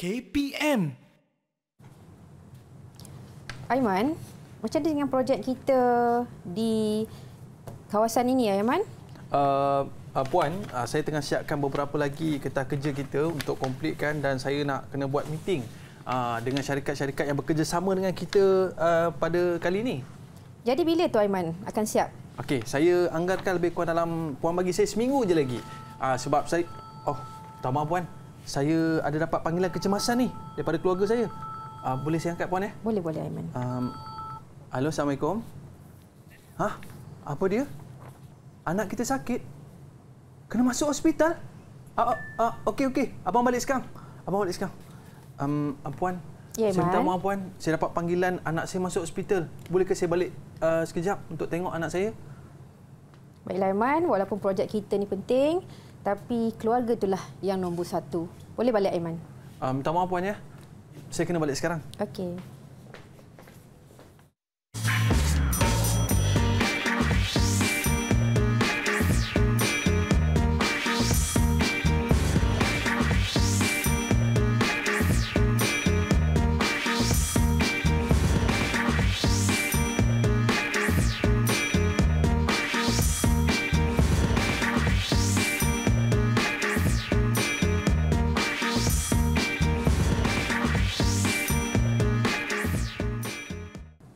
KPM. Aiman, macam dengan projek kita di kawasan ini Aiman? Uh, uh Puan, uh, saya tengah siapkan beberapa lagi ketah kerja kita untuk komplitkan dan saya nak kena buat meeting uh, dengan syarikat-syarikat yang bekerjasama dengan kita uh, pada kali ini. Jadi bila tu Aiman akan siap? Okey, saya anggarkan lebih kurang dalam puan bagi saya seminggu je lagi. Uh, sebab saya oh, maaf puan saya ada dapat panggilan kecemasan ni daripada keluarga saya. Uh, boleh saya angkat puan ya? Boleh, boleh Aiman. Um, Halo, Assalamualaikum. Hah? Apa dia? Anak kita sakit. Kena masuk hospital. Ah, uh, uh, uh, okey okey. Abang balik sekarang. Abang balik sekarang. Um, puan. Ya, saya minta maaf puan. Saya dapat panggilan anak saya masuk hospital. Bolehkah saya balik uh, sekejap untuk tengok anak saya? Baiklah Aiman, walaupun projek kita ni penting, tapi keluarga itulah yang nombor satu. Boleh balik, Aiman? Uh, minta maaf, Puan. Ya. Saya kena balik sekarang. Okey.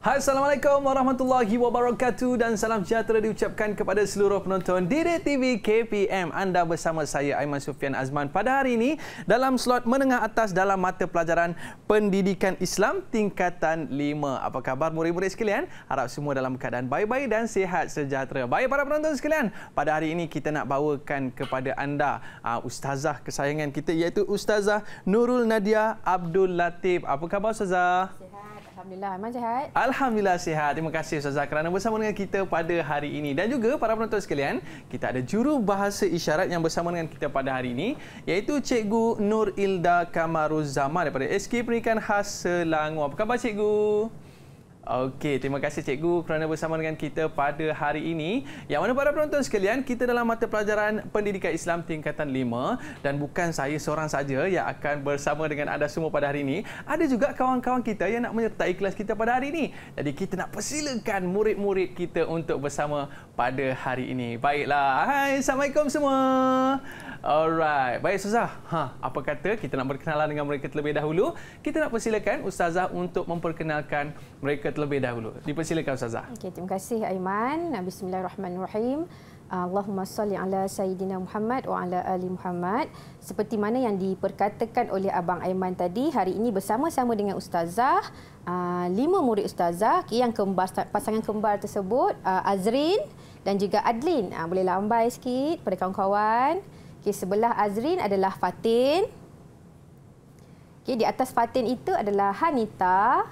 Hai, Assalamualaikum warahmatullahi wabarakatuh dan salam sejahtera diucapkan kepada seluruh penonton Didik TV KPM. Anda bersama saya Aiman Sufian Azman pada hari ini dalam slot menengah atas dalam mata pelajaran Pendidikan Islam tingkatan 5. Apa khabar murid-murid sekalian? Harap semua dalam keadaan baik-baik dan sihat sejahtera. Baik para penonton sekalian, pada hari ini kita nak bawakan kepada anda uh, ustazah kesayangan kita iaitu Ustazah Nurul Nadia Abdul Latif. Apa khabar ustazah? Sihat. Alhamdulillah. Aiman sihat? Alhamdulillah sihat. Terima kasih Ustazah kerana bersama dengan kita pada hari ini. Dan juga para penonton sekalian, kita ada juru bahasa isyarat yang bersama dengan kita pada hari ini. Iaitu Cikgu Nur Ilda Kamaruzama daripada SK Pendidikan Khas Selangor. Apa khabar Cikgu? Okey, terima kasih cikgu kerana bersama dengan kita pada hari ini. Yang mana para penonton sekalian, kita dalam mata pelajaran Pendidikan Islam tingkatan 5 dan bukan saya seorang saja yang akan bersama dengan anda semua pada hari ini. Ada juga kawan-kawan kita yang nak menyertai kelas kita pada hari ini. Jadi kita nak persilakan murid-murid kita untuk bersama pada hari ini. Baiklah. Hai, assalamualaikum semua. Alright. Baik Ustazah. Ha, apa kata kita nak berkenalan dengan mereka terlebih dahulu? Kita nak persilakan Ustazah untuk memperkenalkan mereka terlebih dahulu. Dipersilakan Ustazah. Okay, terima kasih Aiman. Bismillahirrahmanirrahim. Allahumma salli ala Sayyidina Muhammad wa ala Ali Muhammad. Seperti mana yang diperkatakan oleh Abang Aiman tadi, hari ini bersama-sama dengan Ustazah, ah, lima murid Ustazah, yang kembar, pasangan kembar tersebut, ah, Azrin dan juga Adlin. Ah, boleh lambai sikit pada kawan-kawan. Okey, sebelah Azrin adalah Fatin. Okey, di atas Fatin itu adalah Hanita.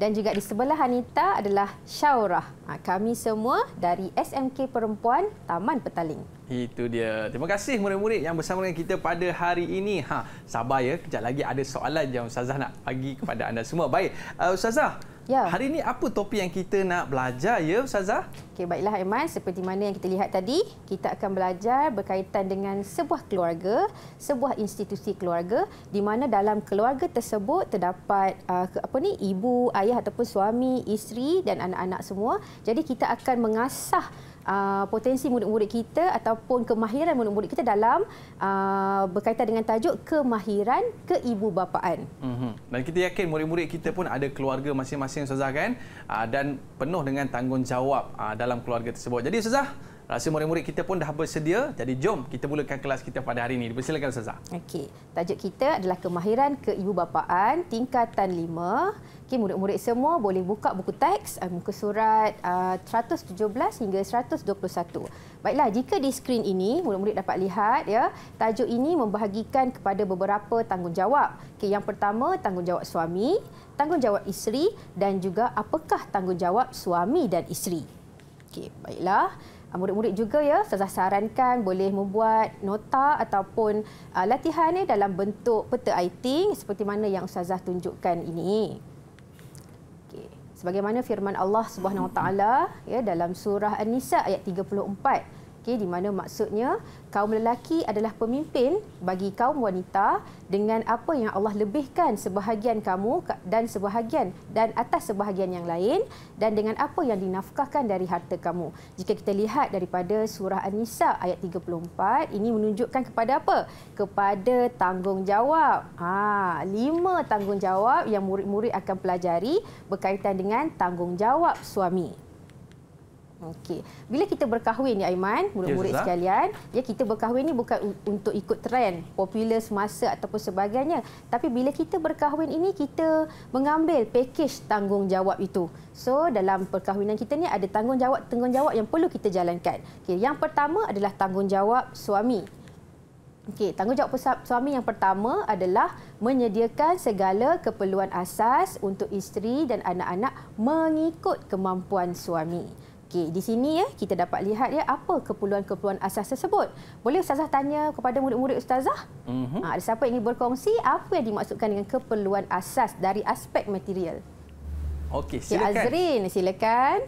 Dan juga di sebelah Hanita adalah Syaurah. Ha, kami semua dari SMK Perempuan Taman Petaling. Itu dia. Terima kasih murid-murid yang bersama dengan kita pada hari ini. Ha, sabar ya, kejap lagi ada soalan yang Ustazah nak bagi kepada anda semua. Baik, uh, Ustazah. Ya. Hari ini apa topik yang kita nak belajar ya Ustazah? Okey baiklah Aiman seperti mana yang kita lihat tadi, kita akan belajar berkaitan dengan sebuah keluarga, sebuah institusi keluarga di mana dalam keluarga tersebut terdapat uh, apa ni ibu, ayah ataupun suami, isteri dan anak-anak semua. Jadi kita akan mengasah Uh, potensi murid-murid kita ataupun kemahiran murid-murid kita dalam uh, berkaitan dengan tajuk kemahiran keibubapaan. Mhm. Dan kita yakin murid-murid kita pun ada keluarga masing-masing Ustazah kan ah, dan penuh dengan tanggungjawab ah, dalam keluarga tersebut. Jadi Ustazah, rasa murid-murid kita pun dah bersedia. Jadi jom kita mulakan kelas kita pada hari ini. Dipersilakan Ustazah. Okey. Tajuk kita adalah kemahiran keibubapaan tingkatan 5. Okey, murid-murid semua boleh buka buku teks uh, muka surat eh, uh, 117 hingga 121. Baiklah, jika di skrin ini murid-murid dapat lihat ya, tajuk ini membahagikan kepada beberapa tanggungjawab. Okey, yang pertama tanggungjawab suami, tanggungjawab isteri dan juga apakah tanggungjawab suami dan isteri. Okey, baiklah. Ah, murid-murid juga ya saya sarankan boleh membuat nota ataupun uh, latihan ini dalam bentuk peta aiting seperti mana yang ustazah tunjukkan ini. Okey. Sebagaimana firman Allah Subhanahu ya dalam surah An-Nisa ayat 34 okay, di mana maksudnya kaum lelaki adalah pemimpin bagi kaum wanita dengan apa yang Allah lebihkan sebahagian kamu dan sebahagian dan atas sebahagian yang lain dan dengan apa yang dinafkahkan dari harta kamu. Jika kita lihat daripada surah An-Nisa ayat 34, ini menunjukkan kepada apa? Kepada tanggungjawab. Ha, lima tanggungjawab yang murid-murid akan pelajari berkaitan dengan tanggungjawab suami. Okey. Bila kita berkahwin ni ya, Aiman, murid-murid yes, sekalian, ya kita berkahwin ni bukan untuk ikut trend, popular semasa ataupun sebagainya. Tapi bila kita berkahwin ini kita mengambil pakej tanggungjawab itu. So dalam perkahwinan kita ni ada tanggungjawab tanggungjawab yang perlu kita jalankan. Okey, yang pertama adalah tanggungjawab suami. Okey, tanggungjawab suami yang pertama adalah menyediakan segala keperluan asas untuk isteri dan anak-anak mengikut kemampuan suami. Okey, di sini ya kita dapat lihat ya apa keperluan-keperluan asas tersebut. Boleh ustazah tanya kepada murid-murid ustazah? Mm-hmm. Ha, ada siapa yang ingin berkongsi apa yang dimaksudkan dengan keperluan asas dari aspek material? Okey, silakan. Okay, Azrin, silakan.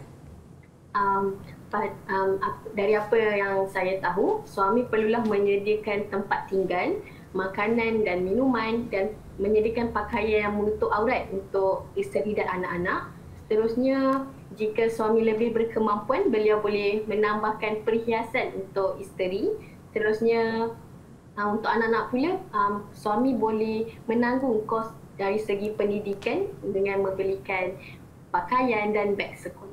Um But, um, dari apa yang saya tahu, suami perlulah menyediakan tempat tinggal, makanan dan minuman dan menyediakan pakaian yang menutup aurat untuk isteri dan anak-anak. Seterusnya, jika suami lebih berkemampuan beliau boleh menambahkan perhiasan untuk isteri terusnya uh, untuk anak-anak pula um, suami boleh menanggung kos dari segi pendidikan dengan membelikan pakaian dan beg sekolah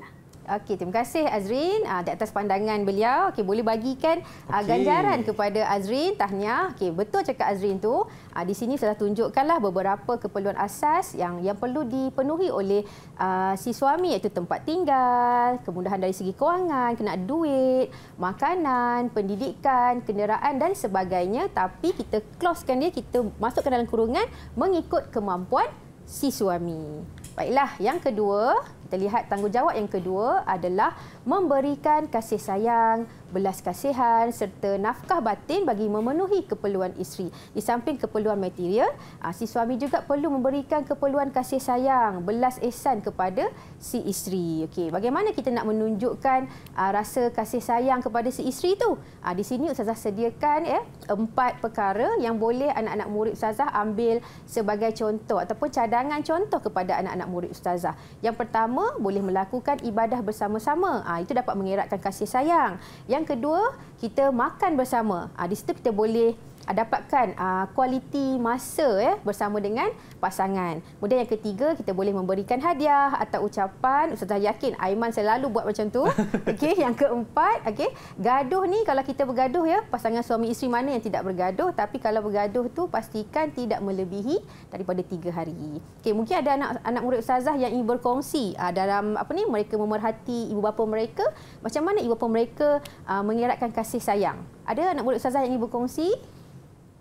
Okey, terima kasih Azrin uh, di atas pandangan beliau. Okey, boleh bagikan ah, okay. uh, ganjaran kepada Azrin tahniah. Okey, betul cakap Azrin tu. Uh, di sini sudah tunjukkanlah beberapa keperluan asas yang yang perlu dipenuhi oleh uh, si suami iaitu tempat tinggal, kemudahan dari segi kewangan, kena duit, makanan, pendidikan, kenderaan dan sebagainya. Tapi kita closekan dia, kita masukkan dalam kurungan mengikut kemampuan si suami. Baiklah, yang kedua, kita lihat tanggungjawab yang kedua adalah memberikan kasih sayang, belas kasihan serta nafkah batin bagi memenuhi keperluan isteri. Di samping keperluan material, ah, si suami juga perlu memberikan keperluan kasih sayang, belas ihsan kepada si isteri. Okey, bagaimana kita nak menunjukkan ah, rasa kasih sayang kepada si isteri tu? Ah, di sini Ustazah sediakan ya, empat perkara yang boleh anak-anak murid Ustazah ambil sebagai contoh ataupun cadangan contoh kepada anak-anak murid Ustazah. Yang pertama, boleh melakukan ibadah bersama-sama. Itu dapat mengeratkan kasih sayang. Yang kedua, kita makan bersama. Ha, di situ kita boleh dapatkan uh, kualiti masa ya eh, bersama dengan pasangan. Kemudian yang ketiga kita boleh memberikan hadiah atau ucapan. Ustazah yakin Aiman selalu buat macam tu. Okey, yang keempat, okey, gaduh ni kalau kita bergaduh ya, pasangan suami isteri mana yang tidak bergaduh? Tapi kalau bergaduh tu pastikan tidak melebihi daripada tiga hari. Okey, mungkin ada anak anak murid ustazah yang ingin berkongsi uh, dalam apa ni mereka memerhati ibu bapa mereka, macam mana ibu bapa mereka uh, mengeratkan kasih sayang. Ada anak murid ustazah yang ingin berkongsi?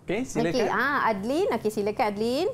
Okey, silakan. Okay. Ah, Adlin, okey silakan Adlin.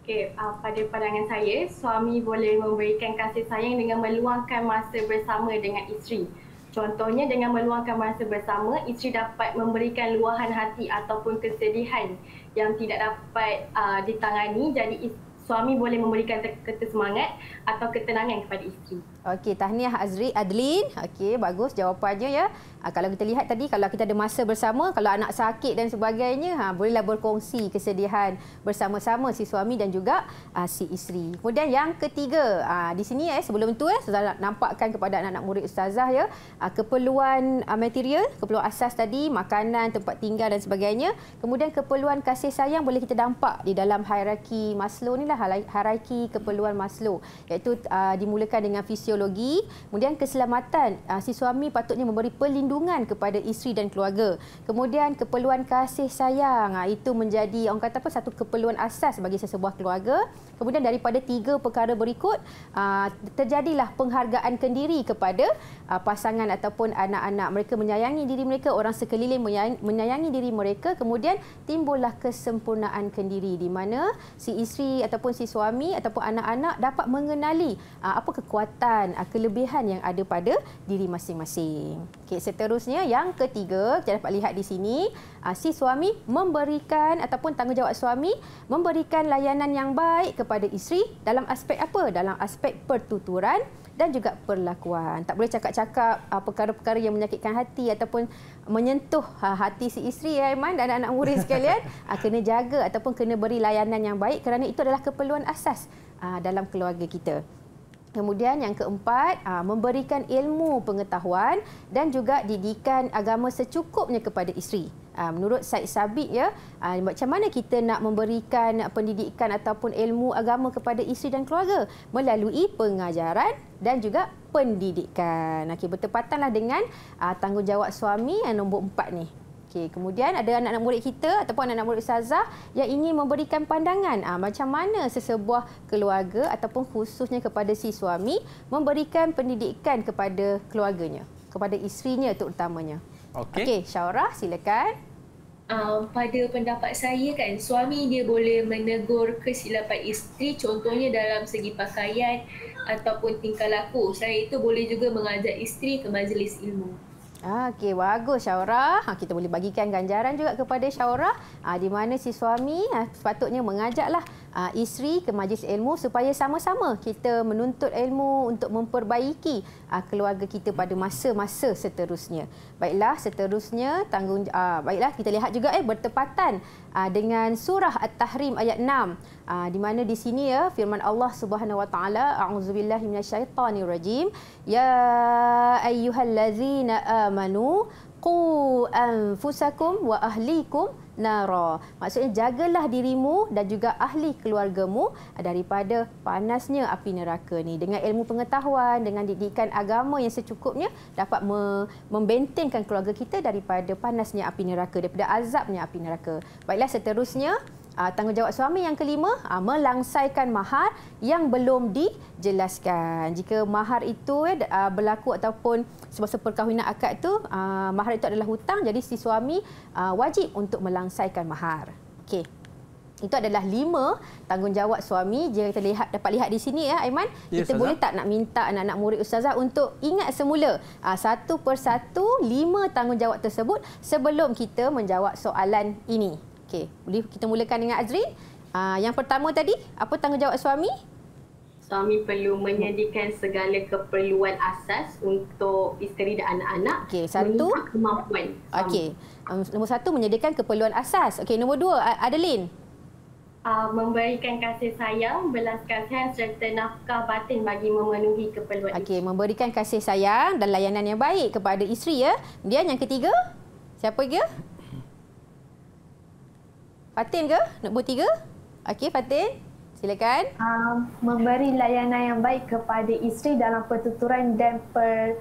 Okey, uh, pada pandangan saya, suami boleh memberikan kasih sayang dengan meluangkan masa bersama dengan isteri. Contohnya dengan meluangkan masa bersama, isteri dapat memberikan luahan hati ataupun kesedihan yang tidak dapat uh, ditangani. Jadi suami boleh memberikan ketesemangat atau ketenangan kepada isteri. Okey, tahniah Azri Adlin. Okey, bagus jawapannya ya. Ha, kalau kita lihat tadi kalau kita ada masa bersama, kalau anak sakit dan sebagainya, ha bolehlah berkongsi kesedihan bersama-sama si suami dan juga ha, si isteri. Kemudian yang ketiga, ha, di sini ya sebelum tu eh saya nak nampakkan kepada anak-anak murid ustazah ya, ha, keperluan ha, material, keperluan asas tadi, makanan, tempat tinggal dan sebagainya. Kemudian keperluan kasih sayang boleh kita nampak di dalam hierarki Maslow ni lah hierarki keperluan Maslow iaitu ha, dimulakan dengan fisio sosiologi. Kemudian keselamatan, uh, si suami patutnya memberi perlindungan kepada isteri dan keluarga. Kemudian keperluan kasih sayang, uh, itu menjadi orang kata apa satu keperluan asas bagi sesebuah keluarga. Kemudian daripada tiga perkara berikut, uh, terjadilah penghargaan kendiri kepada uh, pasangan ataupun anak-anak. Mereka menyayangi diri mereka, orang sekeliling menyayangi, menyayangi diri mereka. Kemudian timbullah kesempurnaan kendiri di mana si isteri ataupun si suami ataupun anak-anak dapat mengenali apa kekuatan kelebihan kelebihan yang ada pada diri masing-masing. Okey, seterusnya yang ketiga, kita dapat lihat di sini, ah, si suami memberikan ataupun tanggungjawab suami memberikan layanan yang baik kepada isteri dalam aspek apa? Dalam aspek pertuturan dan juga perlakuan. Tak boleh cakap-cakap ah, perkara-perkara yang menyakitkan hati ataupun menyentuh ah, hati si isteri ya Aiman dan anak-anak murid sekalian. kena jaga ataupun kena beri layanan yang baik kerana itu adalah keperluan asas dalam keluarga kita. Kemudian yang keempat, ah, memberikan ilmu pengetahuan dan juga didikan agama secukupnya kepada isteri. Ah, menurut Syed Sabit, ya, ah, macam mana kita nak memberikan pendidikan ataupun ilmu agama kepada isteri dan keluarga? Melalui pengajaran dan juga pendidikan. Okay, bertepatanlah dengan tanggungjawab suami yang nombor empat ni. Okey, kemudian ada anak-anak murid kita ataupun anak-anak murid ustazah yang ingin memberikan pandangan ha, macam mana sesebuah keluarga ataupun khususnya kepada si suami memberikan pendidikan kepada keluarganya, kepada isterinya terutamanya. Okey. Okey, Syaura silakan. Um, pada pendapat saya kan suami dia boleh menegur kesilapan isteri contohnya dalam segi pakaian ataupun tingkah laku. Saya itu boleh juga mengajak isteri ke majlis ilmu. Okey, bagus Syaura. Ha, kita boleh bagikan ganjaran juga kepada Syaura. Ha, di mana si suami ha, sepatutnya mengajaklah ha, isteri ke majlis ilmu supaya sama-sama kita menuntut ilmu untuk memperbaiki ha, keluarga kita pada masa-masa seterusnya. Baiklah, seterusnya tanggung ha, baiklah kita lihat juga eh bertepatan Ah, dengan surah At-Tahrim ayat 6 uh, ah, di mana di sini ya firman Allah Subhanahu wa taala a'udzubillahi minasyaitonirrajim ya ayyuhallazina amanu qu anfusakum wa ahlikum nara. Maksudnya jagalah dirimu dan juga ahli keluargamu daripada panasnya api neraka ni. Dengan ilmu pengetahuan, dengan didikan agama yang secukupnya dapat membentengkan keluarga kita daripada panasnya api neraka, daripada azabnya api neraka. Baiklah seterusnya uh, tanggungjawab suami yang kelima uh, melangsaikan mahar yang belum dijelaskan. Jika mahar itu uh, berlaku ataupun semasa perkahwinan akad itu uh, mahar itu adalah hutang jadi si suami uh, wajib untuk melangsaikan mahar. Okey. Itu adalah lima tanggungjawab suami. Jika kita lihat, dapat lihat di sini, ya, Aiman. Ya, kita Ustazah. boleh tak nak minta anak-anak murid Ustazah untuk ingat semula satu persatu lima tanggungjawab tersebut sebelum kita menjawab soalan ini. Okey, boleh kita mulakan dengan Azrin. Uh, yang pertama tadi, apa tanggungjawab suami? Suami perlu menyediakan segala keperluan asas untuk isteri dan anak-anak. Okey, satu. kemampuan. Okey, um, nombor satu menyediakan keperluan asas. Okey, nombor dua, Adeline. Uh, memberikan kasih sayang, belas kasihan serta nafkah batin bagi memenuhi keperluan. Okey, memberikan kasih sayang dan layanan yang baik kepada isteri ya. Dia yang ketiga? Siapa dia? Fatin ke? Nombor tiga? Okey, Fatin. Silakan. Uh, memberi layanan yang baik kepada isteri dalam pertuturan dan per,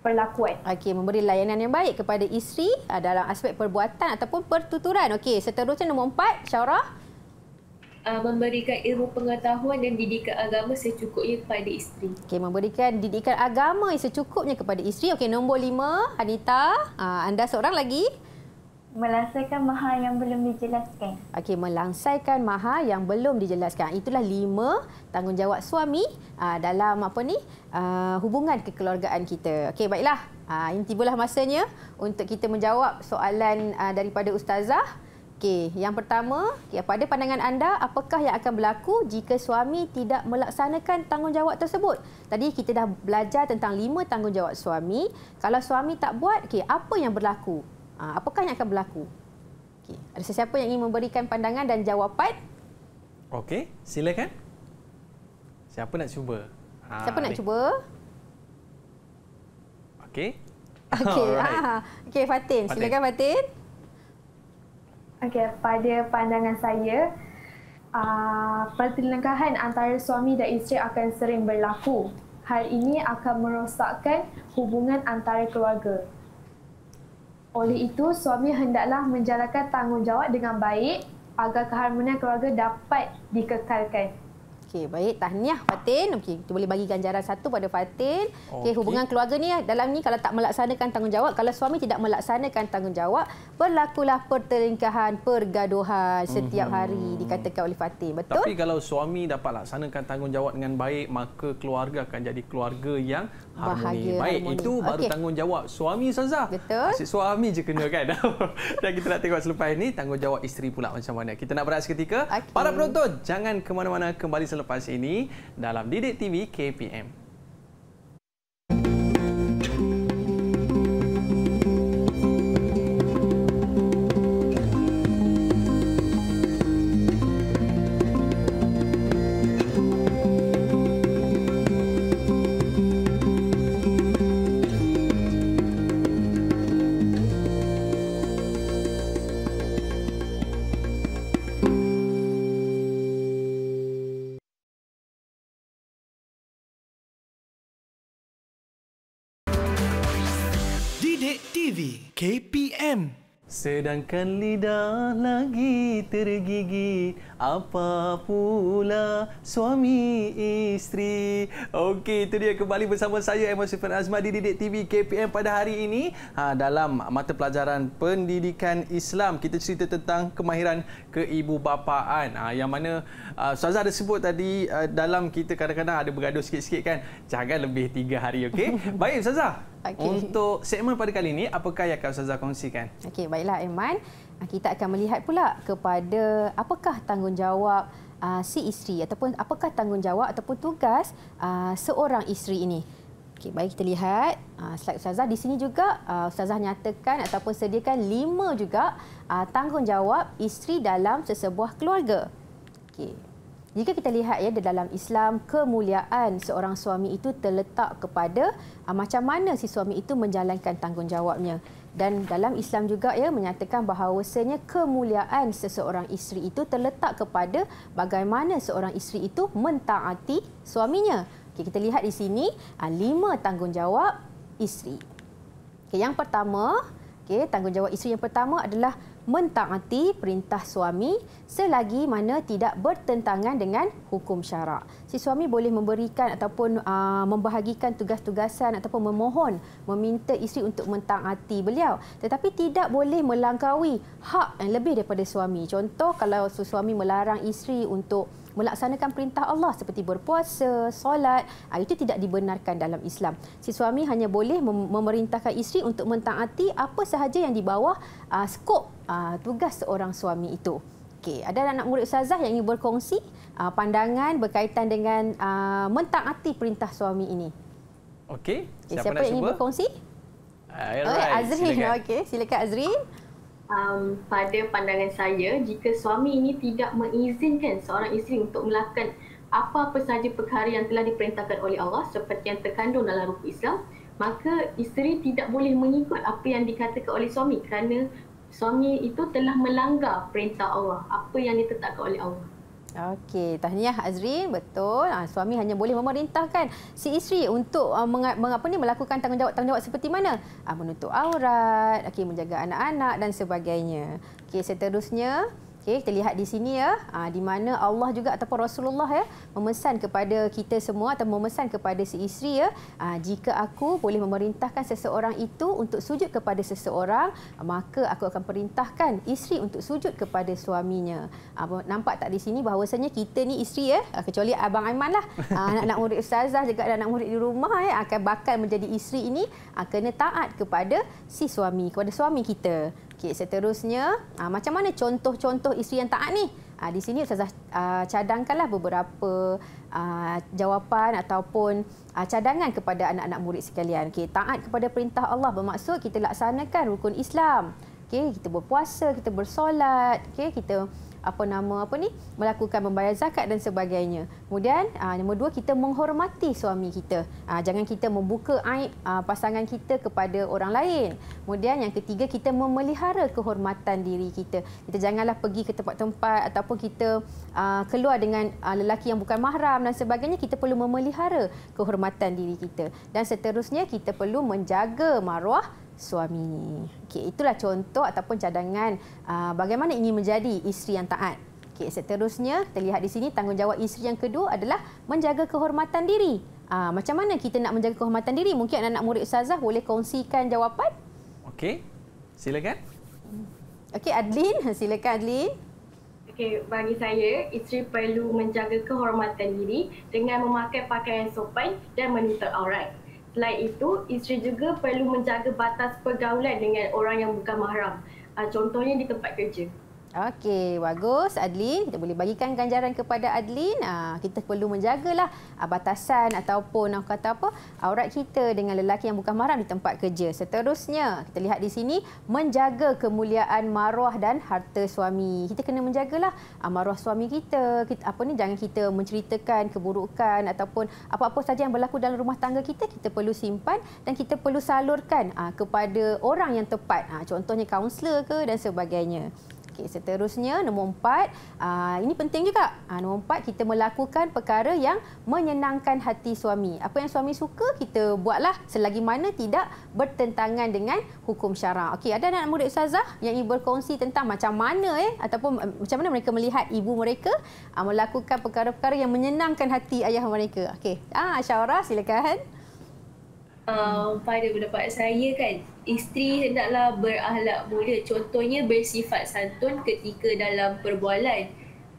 perlakuan. Okey, memberi layanan yang baik kepada isteri uh, dalam aspek perbuatan ataupun pertuturan. Okey, seterusnya nombor empat, Syaura. Uh, ah, memberikan ilmu pengetahuan dan didikan agama secukupnya kepada isteri. Okey, memberikan didikan agama secukupnya kepada isteri. Okey, nombor lima, Anita. Uh, anda seorang lagi. Melangsaikan maha yang belum dijelaskan. Okey, melangsaikan maha yang belum dijelaskan. Itulah lima tanggungjawab suami uh, dalam apa ni uh, hubungan kekeluargaan kita. Okey, baiklah. Uh, ini tibalah masanya untuk kita menjawab soalan uh, daripada Ustazah. Okey, yang pertama, okay, pada pandangan anda, apakah yang akan berlaku jika suami tidak melaksanakan tanggungjawab tersebut? Tadi kita dah belajar tentang lima tanggungjawab suami. Kalau suami tak buat, okey, apa yang berlaku? Ah, apakah yang akan berlaku? Okey, ada sesiapa yang ingin memberikan pandangan dan jawapan? Okey, silakan. Siapa nak cuba? Ha, siapa ni. nak cuba? Okey. Okey. Right. Ah, okey, Fatin. Fatin, silakan Fatin. Okey, pada pandangan saya, uh, pertelengkahan antara suami dan isteri akan sering berlaku. Hal ini akan merosakkan hubungan antara keluarga. Oleh itu, suami hendaklah menjalankan tanggungjawab dengan baik agar keharmonian keluarga dapat dikekalkan. Okey, baik. Tahniah Fatin. Okey, kita boleh bagi ganjaran satu pada Fatin. Okey, okay. hubungan keluarga ni dalam ni kalau tak melaksanakan tanggungjawab, kalau suami tidak melaksanakan tanggungjawab, berlakulah pertelingkahan, pergaduhan setiap mhm. hari dikatakan oleh Fatin. Betul? Tapi kalau suami dapat laksanakan tanggungjawab dengan baik, maka keluarga akan jadi keluarga yang harmoni. Baik, harmoni. itu baru okay. tanggungjawab suami Ustaz. Betul. Asyik suami je kena kan. Dan kita nak tengok selepas ini tanggungjawab isteri pula macam mana. Kita nak berat seketika. Okay. Para penonton, jangan ke mana-mana kembali selepas ini dalam Didik TV KPM. TV KPM. Sedangkan lidah lagi tergigit apa pula suami isteri. Okey, itu dia kembali bersama saya Emma Sufian Azmar di Didik TV KPM pada hari ini. Ha, dalam mata pelajaran pendidikan Islam, kita cerita tentang kemahiran keibubapaan. Ha, yang mana ha, Ustazah uh, ada sebut tadi uh, dalam kita kadang-kadang ada bergaduh sikit-sikit kan. Jangan lebih tiga hari, okey? Baik, Ustazah. Okay. Untuk segmen pada kali ini, apakah yang akan Ustazah kongsikan? Okey, baiklah Iman. Ah, kita akan melihat pula kepada apakah tanggungjawab uh, si isteri ataupun apakah tanggungjawab ataupun tugas uh, seorang isteri ini. Okey, baik kita lihat uh, slide Ustazah. Di sini juga uh, Ustazah nyatakan ataupun sediakan lima juga uh, tanggungjawab isteri dalam sesebuah keluarga. Okey. Jika kita lihat ya dalam Islam kemuliaan seorang suami itu terletak kepada ah, macam mana si suami itu menjalankan tanggungjawabnya dan dalam Islam juga ya menyatakan bahawasanya kemuliaan seseorang isteri itu terletak kepada bagaimana seorang isteri itu mentaati suaminya. Okay, kita lihat di sini ah, lima tanggungjawab isteri. Okay, yang pertama, okay, tanggungjawab isteri yang pertama adalah mentaati perintah suami selagi mana tidak bertentangan dengan hukum syarak. Si suami boleh memberikan ataupun aa, ah, membahagikan tugas-tugasan ataupun memohon, meminta isteri untuk mentaati beliau. Tetapi tidak boleh melangkaui hak yang lebih daripada suami. Contoh kalau suami melarang isteri untuk melaksanakan perintah Allah seperti berpuasa, solat, ah, itu tidak dibenarkan dalam Islam. Si suami hanya boleh memerintahkan isteri untuk mentaati apa sahaja yang di bawah aa, ah, skop uh, tugas seorang suami itu. Okey, ada anak murid ustazah yang ingin berkongsi uh, pandangan berkaitan dengan uh, mentaati perintah suami ini. Okey, okay, siapa, siapa nak yang ingin berkongsi? Uh, ah, right. Azrin, okey, silakan Azrin. Um, pada pandangan saya, jika suami ini tidak mengizinkan seorang isteri untuk melakukan apa-apa sahaja perkara yang telah diperintahkan oleh Allah seperti yang terkandung dalam rukun Islam, maka isteri tidak boleh mengikut apa yang dikatakan oleh suami kerana suami itu telah melanggar perintah Allah, apa yang ditetapkan oleh Allah. Okey, tahniah Azri, betul. Ha, suami hanya boleh memerintahkan si isteri untuk uh, ah, mengapa ni melakukan tanggungjawab-tanggungjawab seperti mana? Ha, menutup aurat, okey menjaga anak-anak dan sebagainya. Okey, seterusnya, Okey, kita lihat di sini ya, ha, di mana Allah juga ataupun Rasulullah ya memesan kepada kita semua atau memesan kepada si isteri ya, ha, jika aku boleh memerintahkan seseorang itu untuk sujud kepada seseorang, ah, maka aku akan perintahkan isteri untuk sujud kepada suaminya. Ha, nampak tak di sini bahawasanya kita ni isteri ya, kecuali Abang Aiman lah, anak-anak murid ustazah juga dan anak murid di rumah ya, akan bakal menjadi isteri ini, ha, kena taat kepada si suami, kepada suami kita. Okey, seterusnya, aa, ah, macam mana contoh-contoh isteri yang taat ni? Aa, ah, di sini Ustazah ah, cadangkanlah beberapa aa, jawapan ataupun aa, cadangan kepada anak-anak murid sekalian. Okey, taat kepada perintah Allah bermaksud kita laksanakan rukun Islam okey kita berpuasa kita bersolat okey kita apa nama apa ni melakukan membayar zakat dan sebagainya kemudian aa, ah, nombor dua kita menghormati suami kita aa, ah, jangan kita membuka aib aa, ah, pasangan kita kepada orang lain kemudian yang ketiga kita memelihara kehormatan diri kita kita janganlah pergi ke tempat-tempat ataupun kita aa, keluar dengan aa, lelaki yang bukan mahram dan sebagainya kita perlu memelihara kehormatan diri kita dan seterusnya kita perlu menjaga maruah suami. Okey, itulah contoh ataupun cadangan uh, bagaimana ingin menjadi isteri yang taat. Okey, seterusnya terlihat di sini tanggungjawab isteri yang kedua adalah menjaga kehormatan diri. Uh, macam mana kita nak menjaga kehormatan diri? Mungkin anak-anak murid Ustazah boleh kongsikan jawapan? Okey. Silakan. Okey, Adlin, silakan Adlin. Okay, bagi saya isteri perlu menjaga kehormatan diri dengan memakai pakaian sopan dan menutup aurat. Selain itu, isteri juga perlu menjaga batas pergaulan dengan orang yang bukan mahram. Ah, contohnya di tempat kerja. Okey, bagus Adlin. Kita boleh bagikan ganjaran kepada Adlin. Ah, kita perlu menjagalah batasan ataupun nak ah, kata apa, aurat kita dengan lelaki yang bukan mahram di tempat kerja. Seterusnya, kita lihat di sini, menjaga kemuliaan maruah dan harta suami. Kita kena menjagalah ah, maruah suami kita. kita apa ni, jangan kita menceritakan keburukan ataupun apa-apa saja yang berlaku dalam rumah tangga kita, kita perlu simpan dan kita perlu salurkan kepada orang yang tepat. contohnya kaunselor ke dan sebagainya. Okey, seterusnya nombor empat, uh, ini penting juga. Uh, nombor empat, kita melakukan perkara yang menyenangkan hati suami. Apa yang suami suka, kita buatlah selagi mana tidak bertentangan dengan hukum syara. Okey, ada anak murid Ustazah yang ingin berkongsi tentang macam mana eh, ataupun eh, macam mana mereka melihat ibu mereka uh, melakukan perkara-perkara yang menyenangkan hati ayah mereka. Okey, uh, Syahara silakan. Uh, pada pendapat saya kan, isteri hendaklah berahlak mulia. Contohnya bersifat santun ketika dalam perbualan.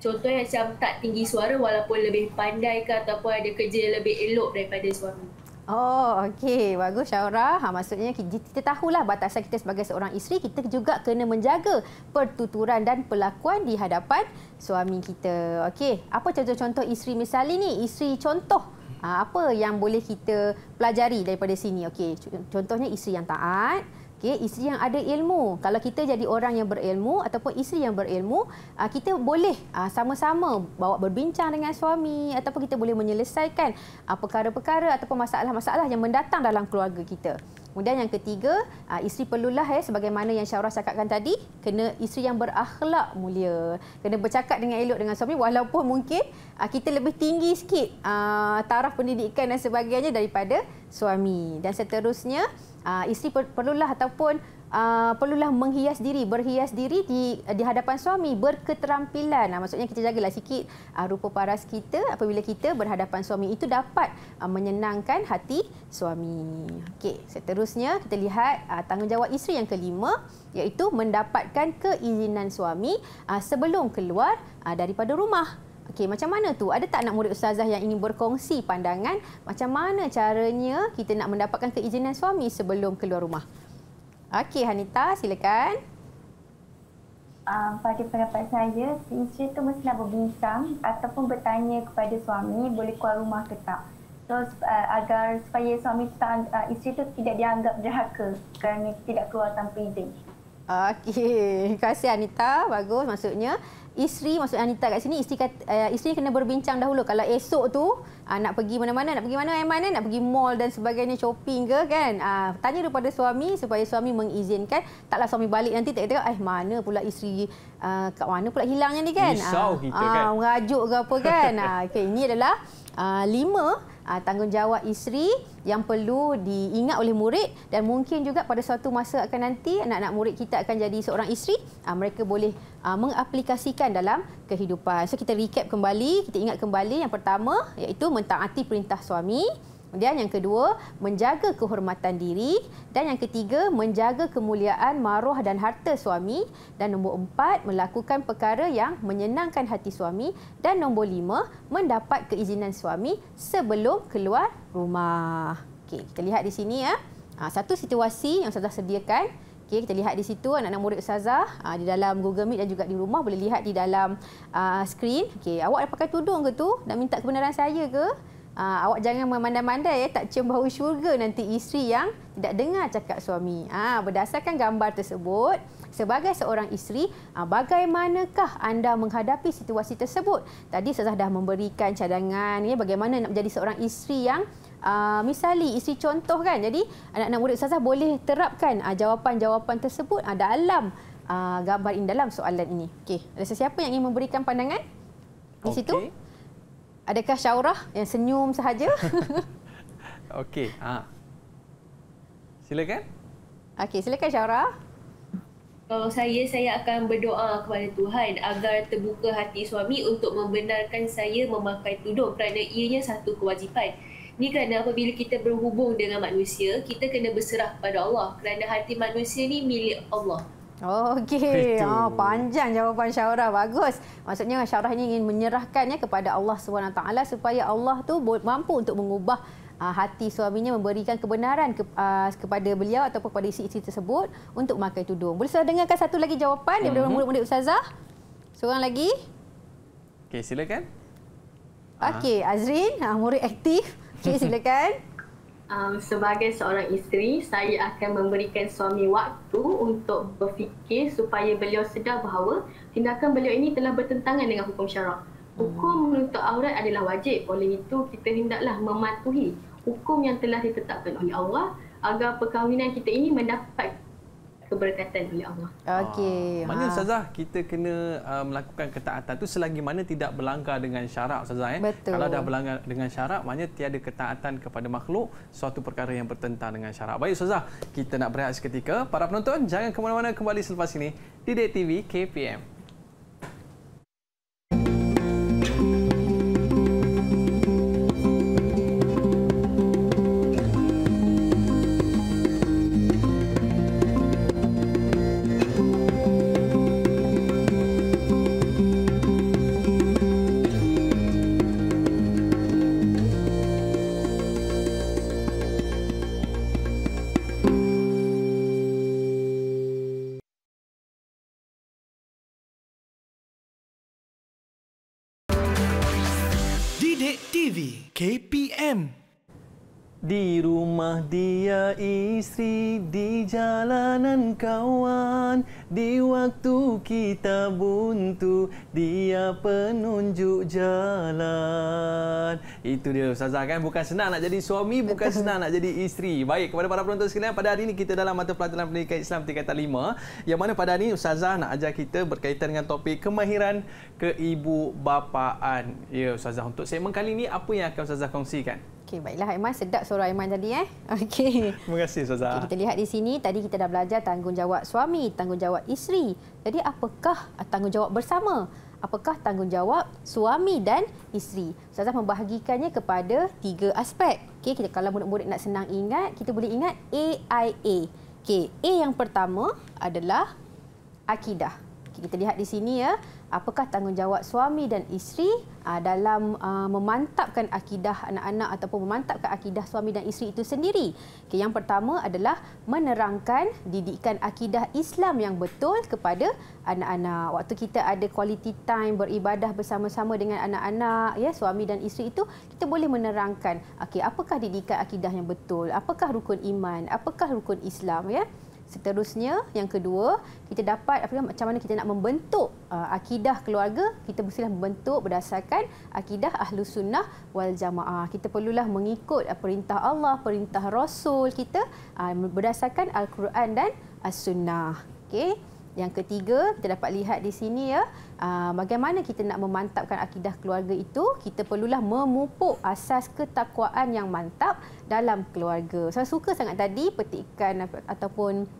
Contoh yang macam tak tinggi suara walaupun lebih pandai ke ataupun ada kerja lebih elok daripada suami. Oh, okey. Bagus, Syaura. Ha, maksudnya kita tahulah batasan kita sebagai seorang isteri, kita juga kena menjaga pertuturan dan pelakuan di hadapan suami kita. Okey, apa contoh-contoh isteri misalnya ini? Isteri contoh Ah, apa yang boleh kita pelajari daripada sini okey contohnya isteri yang taat okey isteri yang ada ilmu kalau kita jadi orang yang berilmu ataupun isteri yang berilmu ah, kita boleh ah, sama-sama bawa berbincang dengan suami ataupun kita boleh menyelesaikan perkara-perkara ataupun masalah-masalah yang mendatang dalam keluarga kita Kemudian yang ketiga, uh, isteri perlulah eh, sebagaimana yang Syahrah cakapkan tadi, kena isteri yang berakhlak mulia. Kena bercakap dengan elok dengan suami walaupun mungkin uh, kita lebih tinggi sikit uh, taraf pendidikan dan sebagainya daripada suami. Dan seterusnya, uh, isteri perlulah ataupun Ah, perlulah menghias diri, berhias diri di di hadapan suami berketerampilan. Nah, maksudnya kita jagalah sikit uh, rupa paras kita apabila kita berhadapan suami itu dapat uh, menyenangkan hati suami. Okey, seterusnya kita lihat uh, tanggungjawab isteri yang kelima iaitu mendapatkan keizinan suami uh, sebelum keluar uh, daripada rumah. Okey, macam mana tu? Ada tak nak murid ustazah yang ingin berkongsi pandangan macam mana caranya kita nak mendapatkan keizinan suami sebelum keluar rumah? Okey, Hanita, silakan. Uh, pada pendapat saya, si isteri tu mestilah berbincang ataupun bertanya kepada suami boleh keluar rumah ke tak. So, uh, agar supaya suami tu, uh, isteri tu tidak dianggap derhaka kerana tidak keluar tanpa izin. Okey, terima kasih Hanita, Bagus maksudnya isteri maksud Anita kat sini isteri kata, uh, eh, isteri kena berbincang dahulu kalau esok tu uh, nak pergi mana-mana nak pergi mana eh mana nak pergi mall dan sebagainya shopping ke kan uh, tanya kepada suami supaya suami mengizinkan taklah suami balik nanti tak kata eh mana pula isteri uh, kat mana pula hilangnya ni kan risau uh, kita uh, kan merajuk ke apa kan uh, okay, ini adalah uh, lima Ah, tanggungjawab isteri yang perlu diingat oleh murid dan mungkin juga pada suatu masa akan nanti anak-anak murid kita akan jadi seorang isteri ah, mereka boleh ah, mengaplikasikan dalam kehidupan. So kita recap kembali, kita ingat kembali yang pertama iaitu mentaati perintah suami, Kemudian yang kedua, menjaga kehormatan diri. Dan yang ketiga, menjaga kemuliaan maruah dan harta suami. Dan nombor empat, melakukan perkara yang menyenangkan hati suami. Dan nombor lima, mendapat keizinan suami sebelum keluar rumah. Okay, kita lihat di sini ya. Ha, satu situasi yang saya sediakan. Okay, kita lihat di situ anak-anak murid Ustazah uh, di dalam Google Meet dan juga di rumah boleh lihat di dalam uh, skrin. Okay, awak dah pakai tudung ke tu? Nak minta kebenaran saya ke? Aa, ah, awak jangan memandang-mandang ya tak cium bau syurga nanti isteri yang tidak dengar cakap suami. Ah berdasarkan gambar tersebut sebagai seorang isteri aa, ah, bagaimanakah anda menghadapi situasi tersebut? Tadi saya dah memberikan cadangan ya bagaimana nak menjadi seorang isteri yang Uh, misali isteri contoh kan jadi anak-anak murid ustazah boleh terapkan uh, jawapan-jawapan tersebut uh, dalam uh, gambar in dalam soalan ini okey ada sesiapa yang ingin memberikan pandangan di okay. situ Adakah Syaurah yang senyum sahaja? Okey. Ha. Silakan. Okey, silakan Syaurah. Kalau saya, saya akan berdoa kepada Tuhan agar terbuka hati suami untuk membenarkan saya memakai tudung kerana ianya satu kewajipan. Ini kerana apabila kita berhubung dengan manusia, kita kena berserah kepada Allah kerana hati manusia ini milik Allah. Oh, okey, oh, panjang jawapan Syaurah. Bagus. Maksudnya Syaurah ini ingin menyerahkannya kepada Allah SWT supaya Allah tu mampu untuk mengubah ah, hati suaminya memberikan kebenaran ah, kepada beliau atau kepada isi isi tersebut untuk memakai tudung. Boleh saya dengarkan satu lagi jawapan daripada mhm. murid-murid Ustazah? Seorang lagi? Okey, silakan. Okey, ah. Azrin, murid aktif. Okey, silakan. um, sebagai seorang isteri, saya akan memberikan suami waktu untuk berfikir supaya beliau sedar bahawa tindakan beliau ini telah bertentangan dengan hukum syarak. Hukum menutup hmm. aurat adalah wajib. Oleh itu, kita hendaklah mematuhi hukum yang telah ditetapkan oleh Allah agar perkahwinan kita ini mendapat keberkatan oleh Allah. Okey. Ah, ha. Mana Ustazah kita kena uh, melakukan ketaatan tu selagi mana tidak berlanggar dengan syarak Ustazah eh. Betul. Kalau dah berlanggar dengan syarak maknanya tiada ketaatan kepada makhluk suatu perkara yang bertentang dengan syarak. Baik Ustazah, kita nak berehat seketika. Para penonton jangan ke mana-mana kembali selepas ini di TV KPM. Di rumah dia isteri, di jalanan kawan, di waktu kita buntu, dia penunjuk jalan. Itu dia Ustazah kan, bukan senang nak jadi suami, bukan senang nak jadi isteri. Baik, kepada para penonton sekalian, pada hari ini kita dalam mata pelajaran pendidikan Islam tingkatan 5, yang mana pada hari ini Ustazah nak ajar kita berkaitan dengan topik kemahiran keibu bapaan. Ya Ustazah, untuk segmen kali ini, apa yang akan Ustazah kongsikan? Okey, baiklah Aiman. Sedap suara Aiman tadi. Eh? Okey. Terima kasih, Suzah. Okay, kita lihat di sini, tadi kita dah belajar tanggungjawab suami, tanggungjawab isteri. Jadi, apakah tanggungjawab bersama? Apakah tanggungjawab suami dan isteri? Suzah membahagikannya kepada tiga aspek. Okey, kita kalau murid-murid nak senang ingat, kita boleh ingat AIA. Okey, A yang pertama adalah akidah. Okay, kita lihat di sini ya apakah tanggungjawab suami dan isteri ah, dalam ah, memantapkan akidah anak-anak ataupun memantapkan akidah suami dan isteri itu sendiri. yang pertama adalah menerangkan didikan akidah Islam yang betul kepada anak-anak. Waktu kita ada quality time beribadah bersama-sama dengan anak-anak, ya suami dan isteri itu, kita boleh menerangkan okay, apakah didikan akidah yang betul, apakah rukun iman, apakah rukun Islam. ya. Seterusnya, yang kedua, kita dapat apa macam mana kita nak membentuk uh, akidah keluarga, kita mestilah membentuk berdasarkan akidah ahlu Sunnah wal Jamaah. Kita perlulah mengikut uh, perintah Allah, perintah Rasul kita uh, berdasarkan Al-Quran dan As-Sunnah. Okay? Yang ketiga, kita dapat lihat di sini ya, uh, bagaimana kita nak memantapkan akidah keluarga itu, kita perlulah memupuk asas ketakwaan yang mantap dalam keluarga. Saya suka sangat tadi petikan ataupun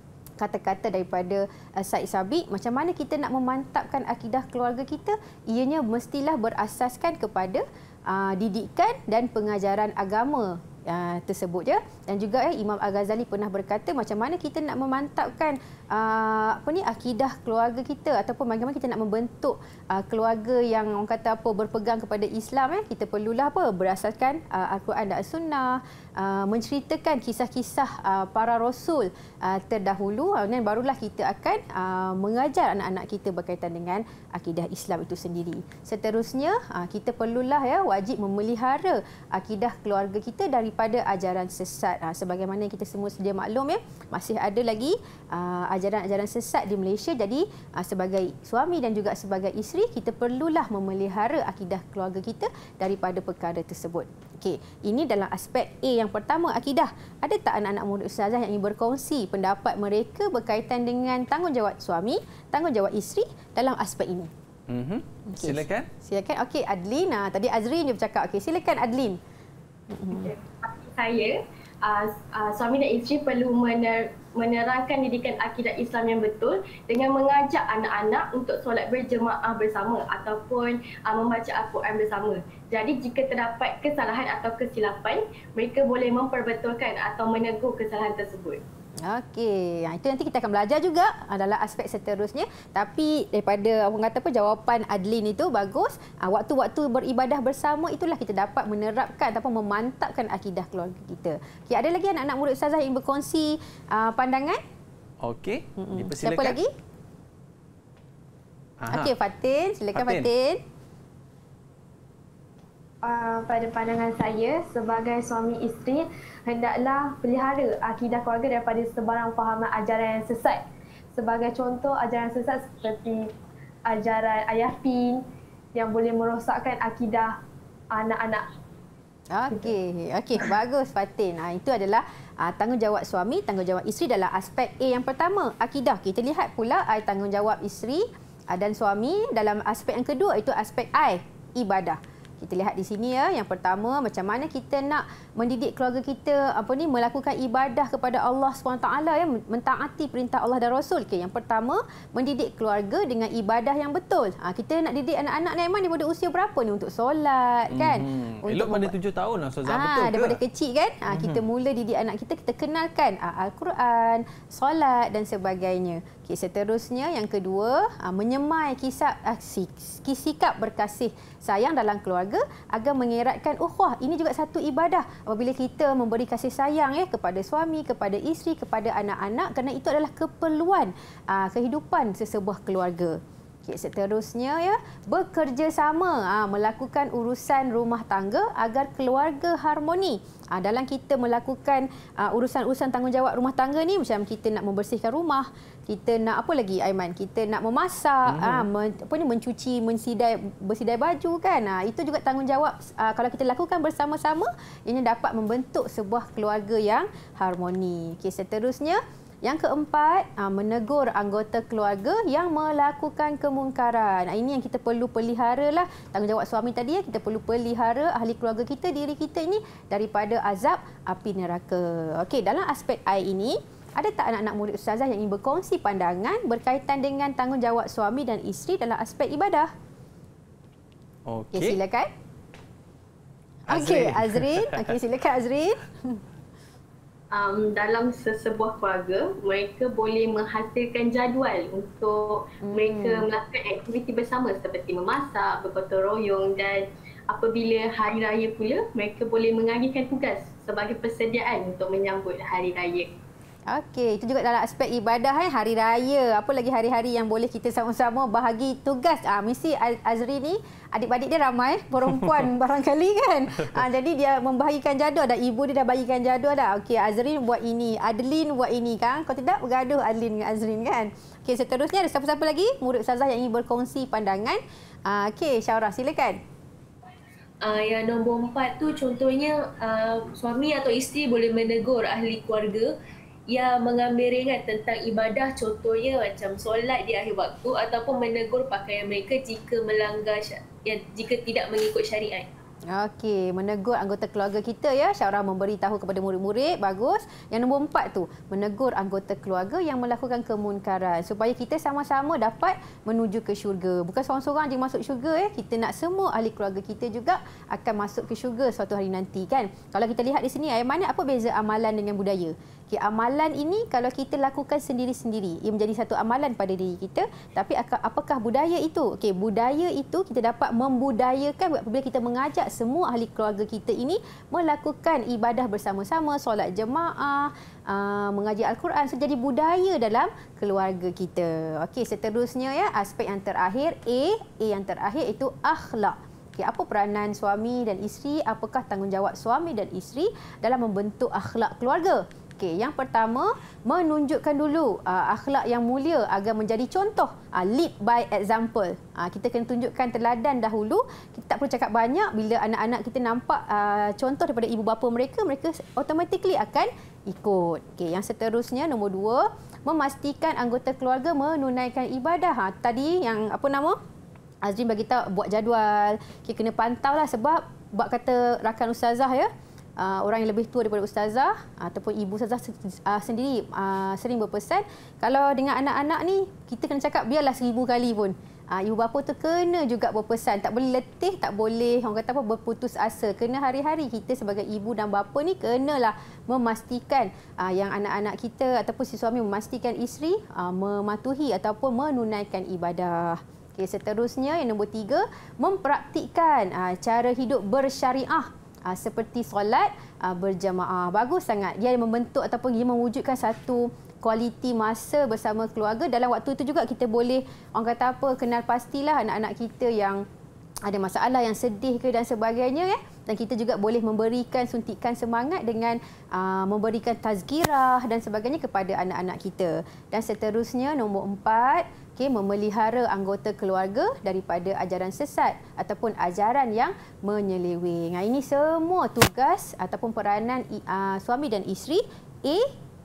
kata-kata daripada uh, Said Sabi macam mana kita nak memantapkan akidah keluarga kita ianya mestilah berasaskan kepada uh, didikan dan pengajaran agama uh, tersebut ya dan juga uh, Imam Al-Ghazali pernah berkata macam mana kita nak memantapkan uh, apa ni akidah keluarga kita ataupun bagaimana kita nak membentuk uh, keluarga yang orang kata apa berpegang kepada Islam eh kita perlulah apa berasaskan uh, ah, al-Quran dan sunnah uh, menceritakan kisah-kisah uh, para rasul uh, terdahulu dan uh, barulah kita akan uh, mengajar anak-anak kita berkaitan dengan akidah Islam itu sendiri. Seterusnya uh, kita perlulah ya wajib memelihara akidah keluarga kita daripada ajaran sesat uh, sebagaimana kita semua sedia maklum ya masih ada lagi uh, ajaran-ajaran sesat di Malaysia. Jadi uh, sebagai suami dan juga sebagai isteri, kita perlulah memelihara akidah keluarga kita daripada perkara tersebut. Okey, ini dalam aspek A yang pertama akidah. Ada tak anak-anak murid ustazah yang ingin berkongsi pendapat mereka berkaitan dengan tanggungjawab suami, tanggungjawab isteri dalam aspek ini? Mhm. Okay. Silakan. Silakan. Okey, Adlin. Ah, tadi Azrin dia bercakap. Okey, silakan Adlin. Mhm. Saya uh, uh, suami dan isteri perlu mener- menerangkan didikan akidah Islam yang betul dengan mengajak anak-anak untuk solat berjemaah bersama ataupun uh, membaca Al-Quran bersama. Jadi jika terdapat kesalahan atau kesilapan, mereka boleh memperbetulkan atau menegur kesalahan tersebut. Okey, itu nanti kita akan belajar juga adalah aspek seterusnya. Tapi daripada apa kata apa jawapan Adlin itu bagus. Ah, waktu-waktu beribadah bersama itulah kita dapat menerapkan ataupun memantapkan akidah keluarga kita. Okey, ada lagi anak-anak murid ustazah yang berkongsi ah, pandangan? Okey, dipersilakan. Siapa lagi? Okey, Fatin, silakan Fatin. Fatin. Uh, pada pandangan saya sebagai suami isteri hendaklah pelihara akidah keluarga daripada sebarang fahaman ajaran yang sesat. Sebagai contoh ajaran sesat seperti ajaran ayah pin yang boleh merosakkan akidah anak-anak. Okey, okey, bagus Fatin. Ha, itu adalah Aa, ah, tanggungjawab suami, tanggungjawab isteri dalam aspek A yang pertama, akidah. Kita lihat pula aa, ah, tanggungjawab isteri dan suami dalam aspek yang kedua, itu aspek I, ibadah. Kita lihat di sini ya. Yang pertama macam mana kita nak mendidik keluarga kita apa ni melakukan ibadah kepada Allah SWT ya mentaati perintah Allah dan Rasul. Okey, yang pertama mendidik keluarga dengan ibadah yang betul. Ha, kita nak didik anak-anak ni memang daripada usia berapa ni untuk solat kan? Hmm. Untuk Elok mana mem- tahun lah Ustazah ha, betul ke? Daripada kecil kan? Ha, kita hmm. mula didik anak kita kita kenalkan ha, Al-Quran, solat dan sebagainya. Okey, seterusnya yang kedua ah, menyemai kisah ha, sikap berkasih sayang dalam keluarga keluarga agar mengeratkan ukhuwah. Ini juga satu ibadah apabila kita memberi kasih sayang ya kepada suami, kepada isteri, kepada anak-anak kerana itu adalah keperluan aa, ah, kehidupan sesebuah keluarga. Okay, seterusnya ya, bekerjasama ha, melakukan urusan rumah tangga agar keluarga harmoni. Ha, dalam kita melakukan ha, urusan-urusan uh, tanggungjawab rumah tangga ni macam kita nak membersihkan rumah, kita nak apa lagi Aiman? Kita nak memasak, hmm. ha, men, apa ni mencuci, mensidai, bersidai baju kan. Ha, itu juga tanggungjawab uh, kalau kita lakukan bersama-sama, ini dapat membentuk sebuah keluarga yang harmoni. Okey, seterusnya yang keempat, ah, menegur anggota keluarga yang melakukan kemungkaran. Ah, ini yang kita perlu pelihara lah. Tanggungjawab suami tadi, kita perlu pelihara ahli keluarga kita, diri kita ini daripada azab api neraka. Okey, dalam aspek air ini, ada tak anak-anak murid ustazah yang ingin berkongsi pandangan berkaitan dengan tanggungjawab suami dan isteri dalam aspek ibadah? Okey. Okay, ya, silakan. Okey, Azrin. Okey, silakan Azrin. um, dalam sesebuah keluarga mereka boleh menghasilkan jadual untuk hmm. mereka melakukan aktiviti bersama seperti memasak, bergotong royong dan apabila hari raya pula mereka boleh mengagihkan tugas sebagai persediaan untuk menyambut hari raya. Okey, itu juga dalam aspek ibadah eh hari raya. Apa lagi hari-hari yang boleh kita sama-sama bahagi tugas? Ah mesti Azri ni adik-adik dia ramai eh, perempuan barangkali kan. Ah jadi dia membahagikan jadual dah ibu dia dah bagikan jadual dah. Okey, Azri buat ini, Adlin buat ini kan. Kau tidak bergaduh Adlin dengan Azrin kan. Okey, seterusnya ada siapa-siapa lagi murid sazah yang ingin berkongsi pandangan? Ah okey, Syaura silakan. Uh, yang nombor empat tu contohnya uh, suami atau isteri boleh menegur ahli keluarga yang mengambil ringan tentang ibadah contohnya macam solat di akhir waktu ataupun menegur pakaian mereka jika melanggar ya, jika tidak mengikut syariat. Okey, menegur anggota keluarga kita ya. Syarah memberi tahu kepada murid-murid, bagus. Yang nombor empat tu, menegur anggota keluarga yang melakukan kemunkaran supaya kita sama-sama dapat menuju ke syurga. Bukan seorang-seorang je masuk syurga ya. Kita nak semua ahli keluarga kita juga akan masuk ke syurga suatu hari nanti kan. Kalau kita lihat di sini, ayat mana apa beza amalan dengan budaya? Okey, amalan ini kalau kita lakukan sendiri-sendiri, ia menjadi satu amalan pada diri kita. Tapi apakah budaya itu? Okey, budaya itu kita dapat membudayakan apabila kita mengajak semua ahli keluarga kita ini melakukan ibadah bersama-sama, solat jemaah, ah, mengaji Al-Quran sejadi so, budaya dalam keluarga kita. Okey, seterusnya ya, aspek yang terakhir A, A yang terakhir itu akhlak. Okey, apa peranan suami dan isteri? Apakah tanggungjawab suami dan isteri dalam membentuk akhlak keluarga? Okey, yang pertama menunjukkan dulu uh, akhlak yang mulia agar menjadi contoh. Uh, lead by example. Uh, kita kena tunjukkan teladan dahulu. Kita tak perlu cakap banyak bila anak-anak kita nampak uh, contoh daripada ibu bapa mereka, mereka automatically akan ikut. Okey, yang seterusnya nombor dua, memastikan anggota keluarga menunaikan ibadah. Ha, tadi yang apa nama? Azrin bagi tahu buat jadual. Okey, kena pantau lah sebab buat kata rakan ustazah ya uh, orang yang lebih tua daripada ustazah ataupun ibu ustazah uh, sendiri uh, sering berpesan kalau dengan anak-anak ni kita kena cakap biarlah seribu kali pun uh, ibu bapa tu kena juga berpesan tak boleh letih tak boleh orang kata apa berputus asa kena hari-hari kita sebagai ibu dan bapa ni kenalah memastikan uh, yang anak-anak kita ataupun si suami memastikan isteri uh, mematuhi ataupun menunaikan ibadah Okay, seterusnya yang nombor tiga, mempraktikkan uh, cara hidup bersyariah uh, seperti solat uh, berjamaah. Bagus sangat. Dia membentuk ataupun dia mewujudkan satu kualiti masa bersama keluarga. Dalam waktu itu juga kita boleh orang kata apa kenal pastilah anak-anak kita yang ada masalah yang sedih ke dan sebagainya ya dan kita juga boleh memberikan suntikan semangat dengan aa, ah, memberikan tazkirah dan sebagainya kepada anak-anak kita dan seterusnya nombor empat, okay, memelihara anggota keluarga daripada ajaran sesat ataupun ajaran yang menyeleweng. Ini semua tugas ataupun peranan uh, suami dan isteri A,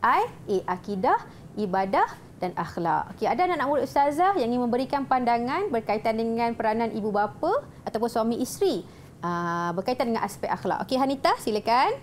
I, A, akidah, ibadah dan akhlak. Okay, ada anak murid ustazah yang ingin memberikan pandangan berkaitan dengan peranan ibu bapa ataupun suami isteri uh, berkaitan dengan aspek akhlak. Okay, Hanita, silakan.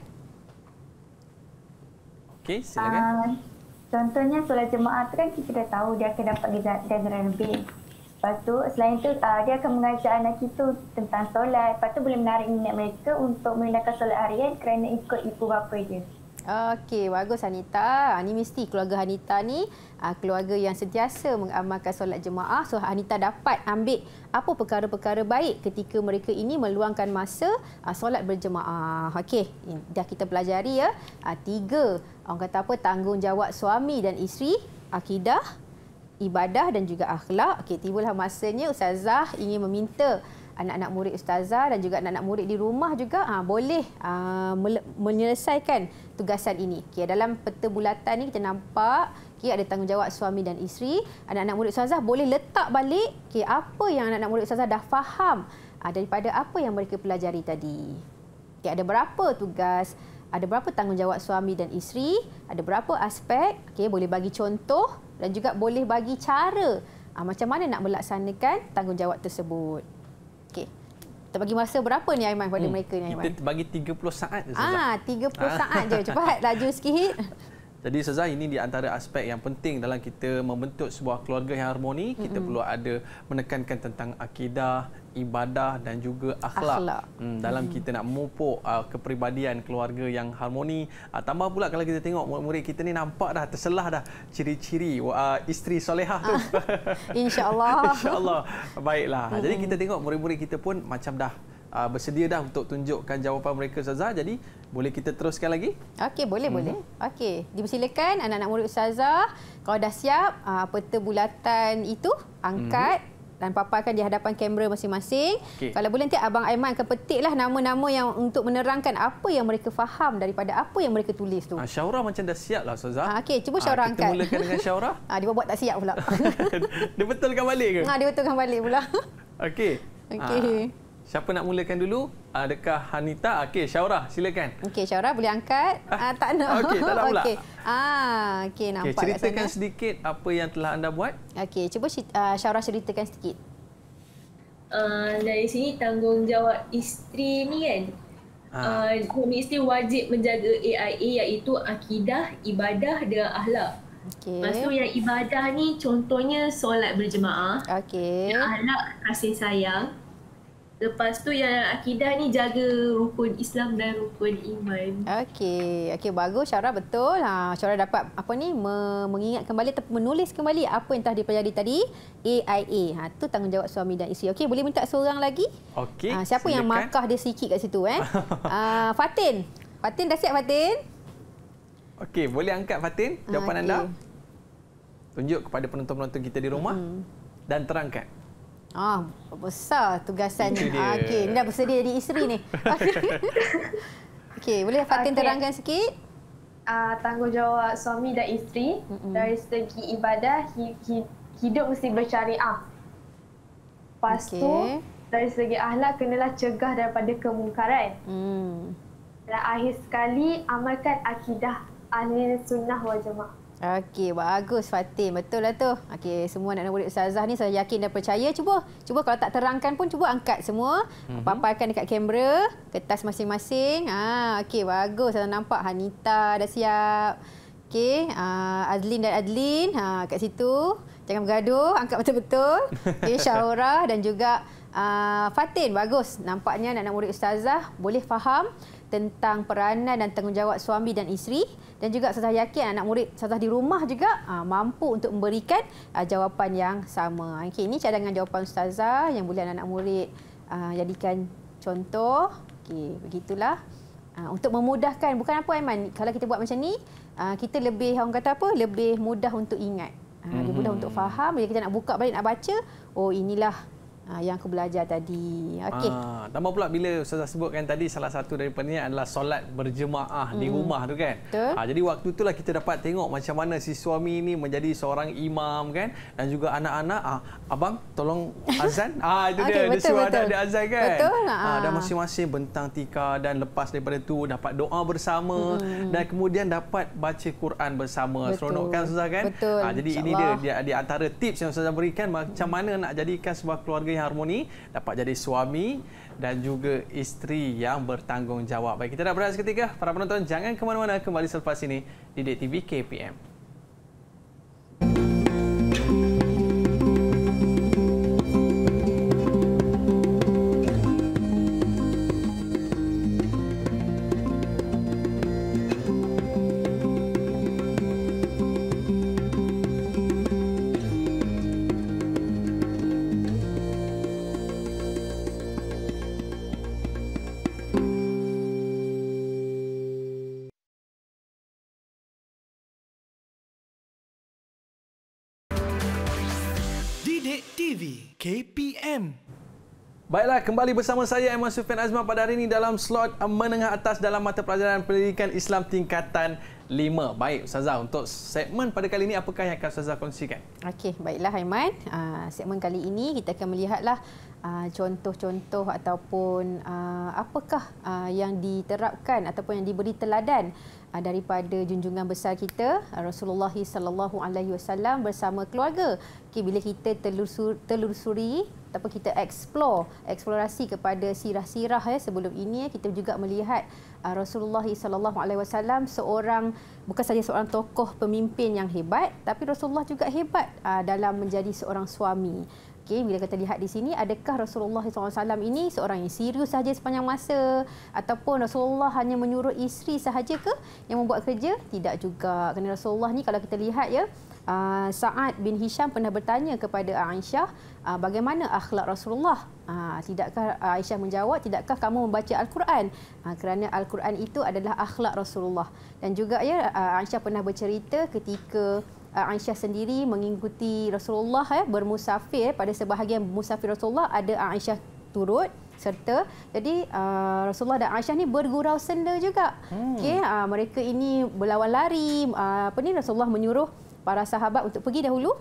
Okay, silakan. Uh... Contohnya solat jemaah tu kan kita dah tahu dia akan dapat ganjaran lebih. Lepas tu selain tu uh, dia akan mengajar anak itu tentang solat. Lepas tu boleh menarik minat mereka untuk menggunakan solat harian kerana ikut ibu bapa dia. Okey, bagus Hanita. Ini ah, mesti keluarga Hanita ni ah, keluarga yang sentiasa mengamalkan solat jemaah. So Hanita dapat ambil apa perkara-perkara baik ketika mereka ini meluangkan masa ah, solat berjemaah. Okey, dah kita pelajari ya. Tiga, orang kata apa tanggungjawab suami dan isteri, akidah, ibadah dan juga akhlak. Okey, tibalah masanya Ustazah ingin meminta anak-anak murid ustazah dan juga anak-anak murid di rumah juga ha, boleh ha, menyelesaikan tugasan ini. Okay, dalam peta bulatan ini kita nampak okay, ada tanggungjawab suami dan isteri. Anak-anak murid ustazah boleh letak balik okay, apa yang anak-anak murid ustazah dah faham ha, daripada apa yang mereka pelajari tadi. Okay, ada berapa tugas, ada berapa tanggungjawab suami dan isteri, ada berapa aspek, okay, boleh bagi contoh dan juga boleh bagi cara ha, macam mana nak melaksanakan tanggungjawab tersebut bagi masa berapa ni Aiman pada hmm. mereka ni Aiman? Kita bagi 30 saat saja. Ah, 30 ah. saat je. Cepat laju sikit. Jadi Sazah ini di antara aspek yang penting dalam kita membentuk sebuah keluarga yang harmoni, kita mm -hmm. perlu ada menekankan tentang akidah, ibadah dan juga akhlak, akhlak. Hmm, dalam hmm. kita nak memupuk uh, kepribadian keluarga yang harmoni. Uh, tambah pula kalau kita tengok murid-murid kita ni nampak dah terselah dah ciri-ciri uh, isteri solehah tu. Ah, InsyaAllah. InsyaAllah. Baiklah. Hmm. Jadi kita tengok murid-murid kita pun macam dah uh, bersedia dah untuk tunjukkan jawapan mereka, Zaza. Jadi boleh kita teruskan lagi? Okey, boleh, hmm. boleh. Okey, dipersilakan anak-anak murid Zaza. Kalau dah siap, uh, peta bulatan itu angkat. Hmm dan Papa akan di hadapan kamera masing-masing. Okay. Kalau boleh nanti Abang Aiman akan petiklah nama-nama yang untuk menerangkan apa yang mereka faham daripada apa yang mereka tulis tu. Ah, Syaura macam dah siap lah Ustazah. Ha, Okey, cuba ah, Syaura ha, angkat. Kita mulakan dengan Syaura. Ah dia buat tak siap pula. dia betulkan balik ke? Ha, dia betulkan balik pula. Okey. Okey. Ha. Siapa nak mulakan dulu? Adakah Hanita? Okey, Syaura, silakan. Okey, Syaura boleh angkat. Ah, ah tak nak. Okey, tak nak pula. Okey. Ah, okey nampak. Okay, ceritakan sedikit apa yang telah anda buat. Okey, cuba ah, Syaura ceritakan sedikit. Uh, dari sini tanggungjawab isteri ni kan. Ah, uh, isteri wajib menjaga AIA iaitu akidah, ibadah dan akhlak. Okey. Pastu yang ibadah ni contohnya solat berjemaah. Okey. Yang kasih sayang. Lepas tu yang akidah ni jaga rukun Islam dan rukun iman. Okey, okey bagus Syara betul. Ha Syara dapat apa ni mengingat kembali ataupun menulis kembali apa yang telah dipelajari tadi AIA. Ha tu tanggungjawab suami dan isteri. Okey, boleh minta seorang lagi? Okey. Ha, siapa silakan. yang markah dia sikit kat situ eh? Ha Fatin. Fatin dah siap Fatin? Okey, boleh angkat Fatin jawapan ha, okay. anda. Tunjuk kepada penonton-penonton kita di rumah hmm. dan terangkan. Ah, besar tugasan ni. Ah, okey, ni dah bersedia jadi isteri ni. Okay, boleh Fatin okay. terangkan sikit? Uh, tanggungjawab suami dan isteri Mm-mm. dari segi ibadah hidup mesti bercariah. Lepas okay. tu dari segi ahlak kenalah cegah daripada kemungkaran. Mm. Dan akhir sekali amalkan akidah ahli sunnah wal jamaah. Okey, bagus Fatih. Betul lah tu. Okey, semua anak-anak murid Ustazah ni saya yakin dan percaya. Cuba, cuba kalau tak terangkan pun cuba angkat semua. Mm -hmm. Paparkan dekat kamera, kertas masing-masing. Ha, okey, bagus. Saya nampak Hanita dah siap. Okey, ha, Azlin dan Adlin ha, kat situ. Jangan bergaduh, angkat betul-betul. Okey, Syaura dan juga Uh, Fatin, bagus. Nampaknya anak-anak murid Ustazah boleh faham tentang peranan dan tanggungjawab suami dan isteri. Dan juga Ustazah yakin anak murid Ustazah di rumah juga uh, mampu untuk memberikan uh, jawapan yang sama. Okay, ini cadangan jawapan Ustazah yang boleh anak-anak murid uh, jadikan contoh. Okay, begitulah. Uh, untuk memudahkan, bukan apa Aiman, kalau kita buat macam ni, uh, kita lebih orang kata apa? Lebih mudah untuk ingat. Uh, lebih mudah untuk mhm. faham. Bila kita nak buka balik, nak baca, oh inilah Ah yang aku belajar tadi. Okey. Ah tambah pula bila ustazah sebutkan tadi salah satu daripadanya adalah solat berjemaah hmm. di rumah tu kan. Betul. Ah jadi waktu itulah kita dapat tengok macam mana si suami ni menjadi seorang imam kan dan juga anak-anak ah abang tolong azan. ah itu okay, dia betul, dia ada azan kan. Betul. Lah. Ah dan masing-masing bentang tika dan lepas daripada tu dapat doa bersama hmm. dan kemudian dapat baca Quran bersama. Betul. Seronok kan ustazah kan? Betul. Ah jadi InsyaAllah. ini dia, dia di antara tips yang ustazah berikan macam mana nak jadikan sebuah keluarga negeri yang harmoni dapat jadi suami dan juga isteri yang bertanggungjawab. Baik, kita dah berada seketika. Para penonton, jangan ke mana-mana kembali selepas ini di DTV KPM. Sufian. Baiklah, kembali bersama saya Emma Sufian Azman pada hari ini dalam slot menengah atas dalam mata pelajaran pendidikan Islam tingkatan 5. Baik, Ustazah, untuk segmen pada kali ini, apakah yang akan Ustazah kongsikan? Okey, baiklah Aiman. Uh, segmen kali ini kita akan melihatlah uh, contoh-contoh ataupun uh, apakah uh, yang diterapkan ataupun yang diberi teladan daripada junjungan besar kita Rasulullah sallallahu alaihi wasallam bersama keluarga. Okey bila kita telusuri, telusuri ataupun kita explore eksplorasi kepada sirah-sirah ya sebelum ini ya, kita juga melihat ah, Rasulullah sallallahu alaihi wasallam seorang bukan saja seorang tokoh pemimpin yang hebat tapi Rasulullah juga hebat ah, dalam menjadi seorang suami. Okey bila kita lihat di sini adakah Rasulullah sallallahu alaihi wasallam ini seorang yang serius saja sepanjang masa ataupun Rasulullah hanya menyuruh isteri sahaja ke yang membuat kerja? Tidak juga. Kerana Rasulullah ni kalau kita lihat ya Uh, Sa'ad bin Hisham pernah bertanya kepada Aisyah uh, bagaimana akhlak Rasulullah? Uh, tidakkah uh, Aisyah menjawab, tidakkah kamu membaca Al-Quran? Ah, kerana Al-Quran itu adalah akhlak Rasulullah. Dan juga ya uh, Aisyah pernah bercerita ketika uh, Aisyah sendiri mengikuti Rasulullah ya bermusafir pada sebahagian musafir Rasulullah ada Aisyah turut serta jadi uh, Rasulullah dan Aisyah ni bergurau senda juga. Hmm. Okey uh, mereka ini berlawan lari uh, apa ni Rasulullah menyuruh para sahabat untuk pergi dahulu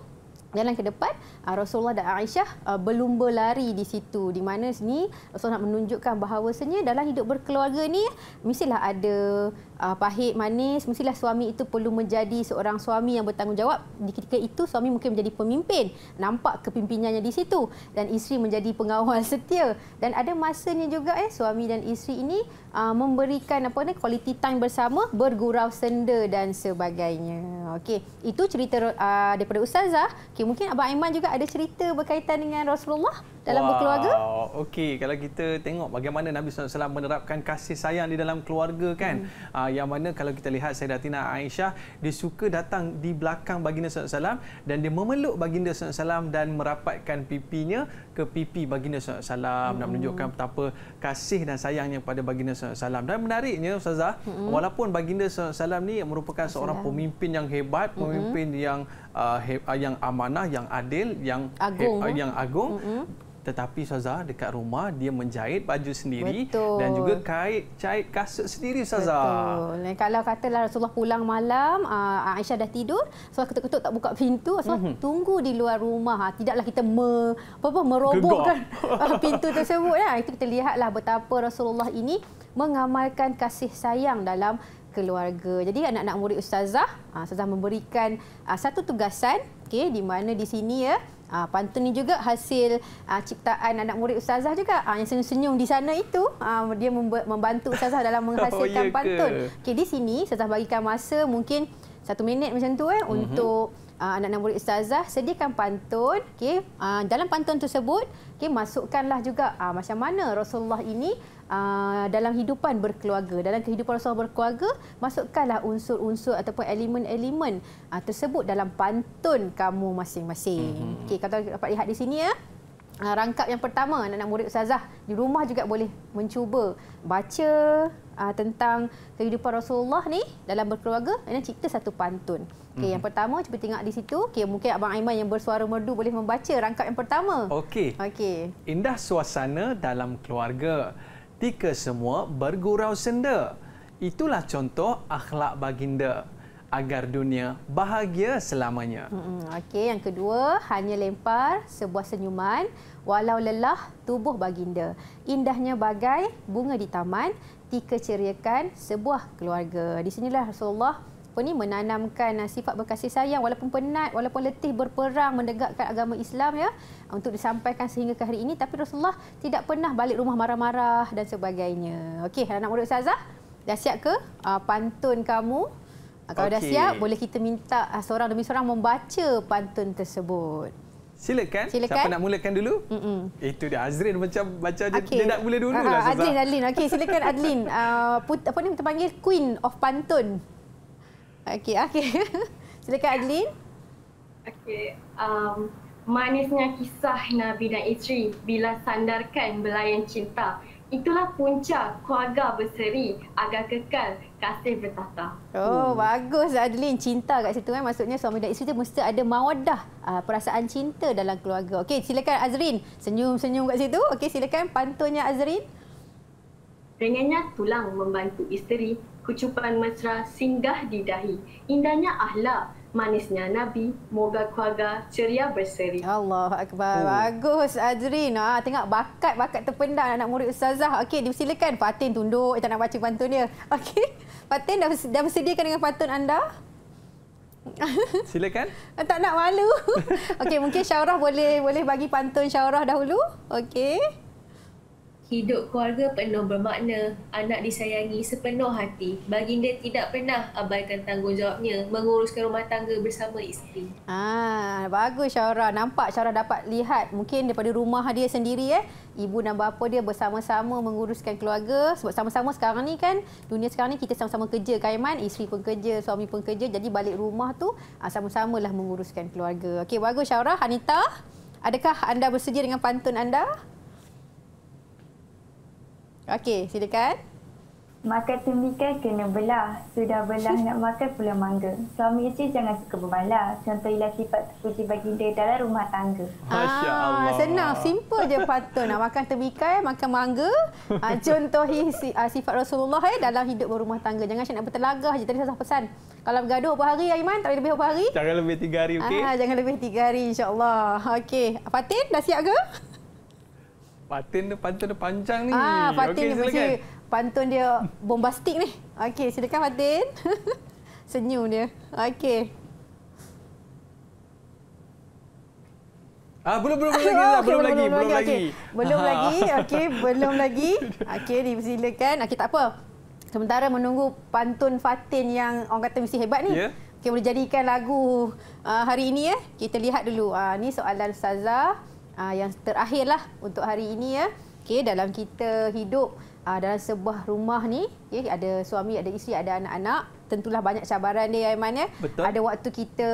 jalan ke depan ah, Rasulullah dan Aisyah ah, berlumba lari di situ di mana sini Rasul nak menunjukkan bahawasanya dalam hidup berkeluarga ni mestilah ada ah, pahit manis mestilah suami itu perlu menjadi seorang suami yang bertanggungjawab di ketika itu suami mungkin menjadi pemimpin nampak kepimpinannya di situ dan isteri menjadi pengawal setia dan ada masanya juga eh suami dan isteri ini memberikan apa ni quality time bersama bergurau senda dan sebagainya Okay, itu cerita daripada ustazah Okey, mungkin Abang Aiman juga ada cerita berkaitan dengan Rasulullah? dalam wow. berkeluarga? Okey, kalau kita tengok bagaimana Nabi SAW menerapkan kasih sayang di dalam keluarga kan. Hmm. Uh, yang mana kalau kita lihat Sayyidatina Aisyah, dia suka datang di belakang baginda SAW dan dia memeluk baginda SAW dan merapatkan pipinya ke pipi baginda SAW hmm. dan menunjukkan betapa kasih dan sayangnya kepada baginda SAW. Dan menariknya Ustazah, hmm. walaupun baginda SAW ni merupakan seorang lah. pemimpin yang hebat, hmm. pemimpin hmm. yang uh, he, yang amanah, yang adil, yang agung. uh, yang agung. Hmm tetapi Ustazah dekat rumah dia menjahit baju sendiri Betul. dan juga kait jahit kasut sendiri Ustazah. Betul. Dan kalau katalah Rasulullah pulang malam, ah, Aisyah dah tidur, Rasulullah ketuk-ketuk tak buka pintu, Rasulullah mm -hmm. tunggu di luar rumah. Ha. Tidaklah kita me, apa -apa, merobohkan uh, pintu tersebut. Ya. Itu kita lihatlah betapa Rasulullah ini mengamalkan kasih sayang dalam keluarga. Jadi anak-anak murid Ustazah, uh, Ustazah memberikan satu tugasan okay, di mana di sini ya, Uh, pantun ni juga hasil uh, ciptaan anak murid ustazah juga. Uh, yang senyum-senyum di sana itu, uh, dia membantu ustazah dalam menghasilkan oh, ya pantun. Okay, di sini, ustazah bagikan masa mungkin satu minit macam tu eh, mm-hmm. untuk anak-anak murid ustazah sediakan pantun. Okay, dalam pantun tersebut, okay, masukkanlah juga uh, macam mana Rasulullah ini uh, dalam hidupan berkeluarga. Dalam kehidupan Rasulullah berkeluarga, masukkanlah unsur-unsur ataupun elemen-elemen uh, tersebut dalam pantun kamu masing-masing. Mm-hmm. Okey, kalau dapat lihat di sini ya. Ah, rangkap yang pertama anak-anak murid ustazah di rumah juga boleh mencuba baca uh, tentang kehidupan Rasulullah ni dalam berkeluarga ini cipta satu pantun. Okey mm-hmm. yang pertama cuba tengok di situ. Okey mungkin abang Aiman yang bersuara merdu boleh membaca rangkap yang pertama. Okey. Okey. Indah suasana dalam keluarga ketika semua bergurau senda. Itulah contoh akhlak baginda agar dunia bahagia selamanya. Hmm, okey, yang kedua, hanya lempar sebuah senyuman walau lelah tubuh baginda. Indahnya bagai bunga di taman, tika ceriakan sebuah keluarga. Di sinilah Rasulullah apa ni menanamkan uh, sifat berkasih sayang walaupun penat walaupun letih berperang mendegakkan agama Islam ya ah, untuk disampaikan sehingga ke hari ini tapi Rasulullah tidak pernah balik rumah marah-marah dan sebagainya. Okey anak murid Ustazah dah siap ke uh, pantun kamu? Uh, kalau okay. dah siap boleh kita minta uh, seorang demi seorang membaca pantun tersebut. Silakan. Silakan. Siapa nak mulakan dulu? Mm-mm. Itu dia Azrin macam Baca okay. dia, dia nak mula dulu lah. Azrin Adlin. Okey silakan Adlin. Uh, put, apa ni kita panggil Queen of Pantun. Okey, okey. Silakan Adlin. Okey, um, manisnya kisah Nabi dan isteri bila sandarkan belayan cinta. Itulah punca keluarga berseri agar kekal kasih bertata. Oh, hmm. bagus Adlin. Cinta kat situ kan. Maksudnya suami dan isteri tu mesti ada mawadah uh, perasaan cinta dalam keluarga. Okey, silakan Azrin. Senyum-senyum kat situ. Okey, silakan pantunnya Azrin. Pengennya tulang membantu isteri kecupan mesra singgah di dahi. Indahnya ahlak, manisnya Nabi, moga keluarga ceria berseri. Allah Akbar. Oh. Bagus, Azrin. Ah, tengok bakat-bakat terpendam anak murid Ustazah. Okey, disilakan Fatin tunduk. Kita nak baca pantun dia. Okey, Fatin dah, dah bersediakan dengan pantun anda? Silakan. Ah, tak nak malu. Okey, mungkin Syaurah boleh boleh bagi pantun Syaurah dahulu. Okey. Hidup keluarga penuh bermakna, anak disayangi sepenuh hati. Baginda tidak pernah abaikan tanggungjawabnya menguruskan rumah tangga bersama isteri. Ah, bagus Syara. Nampak Syara dapat lihat mungkin daripada rumah dia sendiri eh. Ibu dan bapa dia bersama-sama menguruskan keluarga. Sebab sama-sama sekarang ni kan, dunia sekarang ni kita sama-sama kerja kan Isteri pun kerja, suami pun kerja. Jadi balik rumah tu ah, sama-samalah menguruskan keluarga. Okey, bagus Syara. Hanita, adakah anda bersedia dengan pantun anda? Okey, silakan. Makan tembikai kena belah. Sudah belah nak makan pula mangga. Suami isteri jangan suka berbalah. Contohilah sifat terpuji baginda dalam rumah tangga. Masya ah, Allah. Ah, senang, simple je patut. Nak makan tembikai, makan mangga. Ah, contohi ah, sifat Rasulullah eh, dalam hidup berumah tangga. Jangan asyik nak bertelagah je. Tadi saya pesan. Kalau bergaduh berapa hari, Aiman? Tak boleh lebih berapa hari? Jangan lebih tiga hari, okey? Ah, jangan lebih tiga hari, insyaAllah. Okey, Fatin, dah siap ke? Patin dia pantun dia panjang ni. Ah, Patin okay, dia mesti pantun dia bombastik ni. Okey, silakan Fatin, Senyum dia. Okey. Ah, belum belum lagi, oh, okay, belum, lagi, belum lagi. Okay. Belum lagi. Okey, belum lagi. Okey, dipersilakan. Okey, tak apa. Sementara menunggu pantun Fatin yang orang kata mesti hebat ni. Yeah. Okey, boleh jadikan lagu uh, hari ini eh. Kita lihat dulu. Ah, uh, ni soalan Ustazah uh, yang terakhirlah untuk hari ini ya. Okey dalam kita hidup uh, dalam sebuah rumah ni, okay, ada suami, ada isteri, ada anak-anak, tentulah banyak cabaran dia Aiman ya. Betul. Ada waktu kita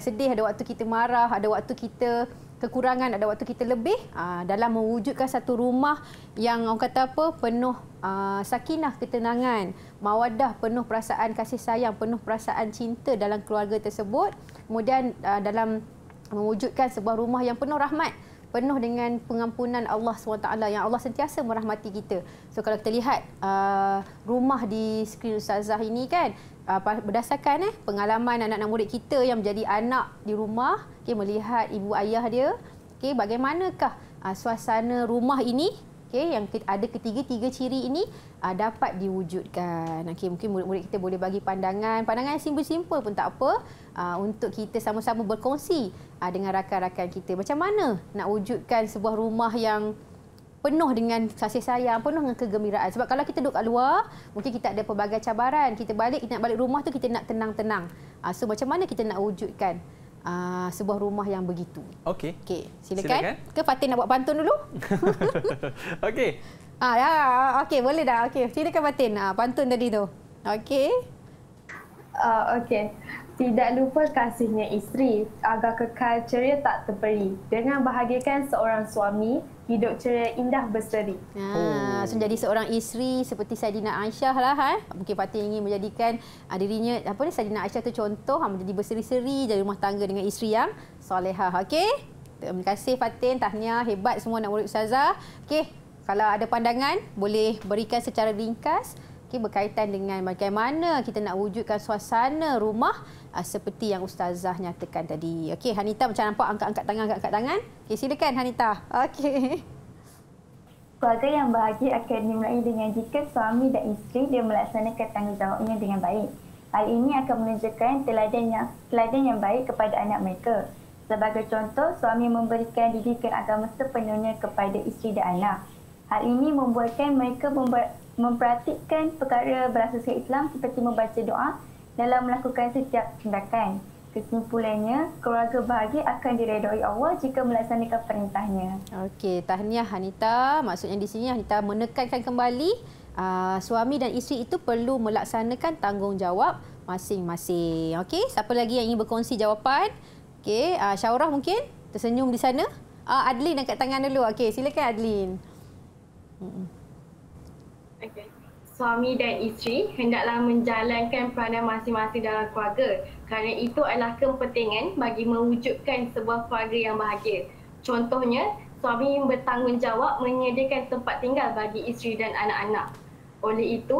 sedih, ada waktu kita marah, ada waktu kita kekurangan, ada waktu kita lebih uh, dalam mewujudkan satu rumah yang orang kata apa penuh uh, sakinah, ketenangan, mawadah, penuh perasaan kasih sayang, penuh perasaan cinta dalam keluarga tersebut. Kemudian uh, dalam mewujudkan sebuah rumah yang penuh rahmat penuh dengan pengampunan Allah SWT yang Allah sentiasa merahmati kita. So kalau kita lihat uh, rumah di skrin Ustazah ini kan, uh, berdasarkan eh, pengalaman anak-anak murid kita yang menjadi anak di rumah, okay, melihat ibu ayah dia, okay, bagaimanakah uh, suasana rumah ini okay, yang ada ketiga-tiga ciri ini uh, dapat diwujudkan. Okay, mungkin murid-murid kita boleh bagi pandangan, pandangan yang simple-simple pun tak apa uh, untuk kita sama-sama berkongsi uh, dengan rakan-rakan kita. Macam mana nak wujudkan sebuah rumah yang penuh dengan kasih sayang, penuh dengan kegembiraan. Sebab kalau kita duduk kat luar, mungkin kita ada pelbagai cabaran. Kita balik, kita nak balik rumah tu kita nak tenang-tenang. Uh, so macam mana kita nak wujudkan uh, sebuah rumah yang begitu? Okey. Okey, silakan. silakan. Ke Fatin nak buat pantun dulu? Okey. Ah, ya, okey boleh dah. Okey, silakan Fatin. Ah, pantun tadi tu. Okey. Uh, okey. Tidak lupa kasihnya isteri agar kekal ceria tak terperi. Dengan bahagikan seorang suami, hidup ceria indah berseri. Ha, oh. jadi seorang isteri seperti Saidina Aisyah lah. Eh. Mungkin Fatih ingin menjadikan ah, dirinya, apa ni Saidina Aisyah tu contoh, ha, menjadi berseri-seri jadi rumah tangga dengan isteri yang solehah. okay? Terima kasih Fatin, tahniah, hebat semua nak murid Ustazah. okay? kalau ada pandangan, boleh berikan secara ringkas okay, berkaitan dengan bagaimana kita nak wujudkan suasana rumah uh, seperti yang ustazah nyatakan tadi. Okey, Hanita macam nampak angkat-angkat tangan angkat-angkat tangan. Okey, silakan Hanita. Okey. Keluarga yang bahagia akan dimulai dengan jika suami dan isteri dia melaksanakan tanggungjawabnya dengan baik. Hal ini akan menunjukkan teladan yang, teladan yang baik kepada anak mereka. Sebagai contoh, suami memberikan didikan agama sepenuhnya kepada isteri dan anak. Hal ini membuatkan mereka mempraktikkan perkara berasa sehat Islam seperti membaca doa dalam melakukan setiap tindakan. Kesimpulannya, keluarga bahagia akan diredoi Allah jika melaksanakan perintahnya. Okey, tahniah Hanita. Maksudnya di sini Hanita menekankan kembali uh, suami dan isteri itu perlu melaksanakan tanggungjawab masing-masing. Okey, siapa lagi yang ingin berkongsi jawapan? Okey, uh, Syaurah mungkin tersenyum di sana. Uh, Adlin angkat tangan dulu. Okey, silakan Adlin. Hmm. Suami dan isteri hendaklah menjalankan peranan masing-masing dalam keluarga kerana itu adalah kepentingan bagi mewujudkan sebuah keluarga yang bahagia. Contohnya, suami bertanggungjawab menyediakan tempat tinggal bagi isteri dan anak-anak. Oleh itu,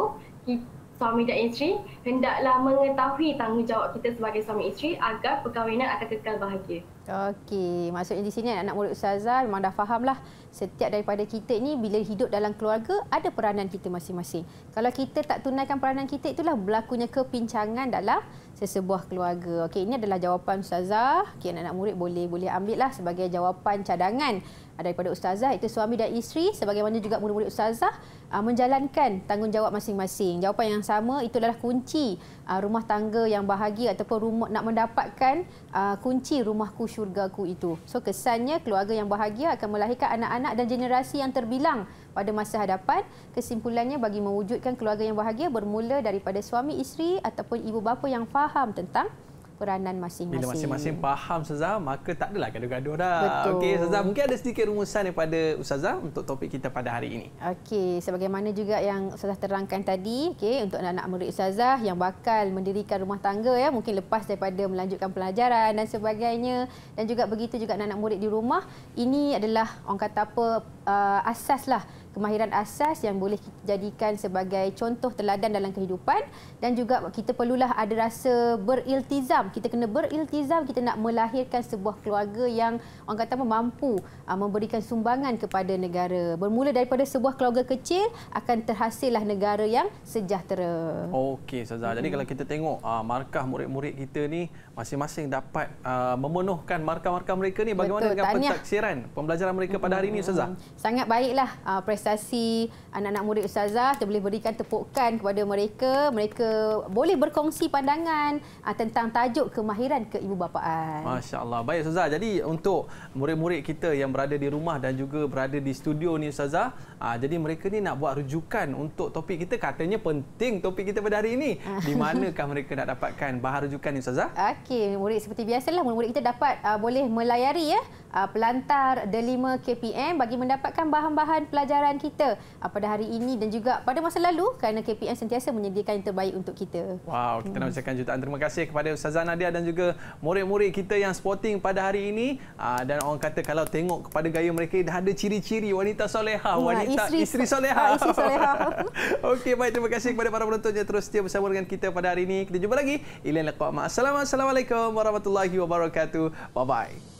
suami dan isteri hendaklah mengetahui tanggungjawab kita sebagai suami isteri agar perkahwinan akan kekal bahagia. Okey, maksudnya di sini anak murid Ustazah memang dah fahamlah setiap daripada kita ini bila hidup dalam keluarga ada peranan kita masing-masing. Kalau kita tak tunaikan peranan kita itulah berlakunya kepincangan dalam sesebuah keluarga. Okey, ini adalah jawapan Ustazah. Okey, anak-anak murid boleh boleh ambil lah sebagai jawapan cadangan daripada Ustazah itu suami dan isteri sebagaimana juga murid-murid Ustazah uh, menjalankan tanggungjawab masing-masing. Jawapan yang sama itu adalah kunci uh, rumah tangga yang bahagia ataupun rumah, nak mendapatkan uh, kunci rumahku syurgaku itu. So kesannya keluarga yang bahagia akan melahirkan anak-anak dan generasi yang terbilang pada masa hadapan. Kesimpulannya bagi mewujudkan keluarga yang bahagia bermula daripada suami isteri ataupun ibu bapa yang faham tentang peranan masing-masing. Bila masing-masing faham Ustazah, maka tak adalah gaduh-gaduh dah. Okey Ustazah, mungkin ada sedikit rumusan daripada Ustazah untuk topik kita pada hari ini. Okey, sebagaimana juga yang Ustazah terangkan tadi, okey untuk anak-anak murid Ustazah yang bakal mendirikan rumah tangga ya, mungkin lepas daripada melanjutkan pelajaran dan sebagainya dan juga begitu juga anak-anak murid di rumah, ini adalah orang kata apa uh, asaslah kemahiran asas yang boleh kita jadikan sebagai contoh teladan dalam kehidupan dan juga kita perlulah ada rasa beriltizam. Kita kena beriltizam kita nak melahirkan sebuah keluarga yang orang kata mampu uh, memberikan sumbangan kepada negara. Bermula daripada sebuah keluarga kecil akan terhasillah negara yang sejahtera. Okey, Saza. Hmm. Jadi kalau kita tengok uh, markah murid-murid kita ni masing-masing dapat uh, memenuhkan markah-markah mereka ni bagaimana Betul, dengan pentaksiran pembelajaran mereka pada hari ini Ustazah? Hmm. Sangat baiklah Presiden prestasi anak-anak murid ustazah kita boleh berikan tepukan kepada mereka mereka boleh berkongsi pandangan uh, tentang tajuk kemahiran ke keibubapaan masya-Allah baik ustazah jadi untuk murid-murid kita yang berada di rumah dan juga berada di studio ni ustazah uh, jadi mereka ni nak buat rujukan untuk topik kita katanya penting topik kita pada hari ini di manakah mereka nak dapatkan bahan rujukan ni ustazah okey murid seperti biasalah murid-murid kita dapat uh, boleh melayari ya uh, pelantar Delima KPM bagi mendapatkan bahan-bahan pelajaran kita uh, pada hari ini dan juga pada masa lalu kerana KPM sentiasa menyediakan yang terbaik untuk kita. Wow, kita hmm. nak ucapkan jutaan terima kasih kepada Ustazah Nadia dan juga murid-murid kita yang sporting pada hari ini uh, dan orang kata kalau tengok kepada gaya mereka dah ada ciri-ciri wanita soleha, ya, wanita isteri, isteri soleha. Uh, isteri soleha. Okey, baik terima kasih kepada para penonton yang terus setia bersama dengan kita pada hari ini. Kita jumpa lagi. Ilan Lekwa. Assalamualaikum warahmatullahi wabarakatuh. Bye-bye.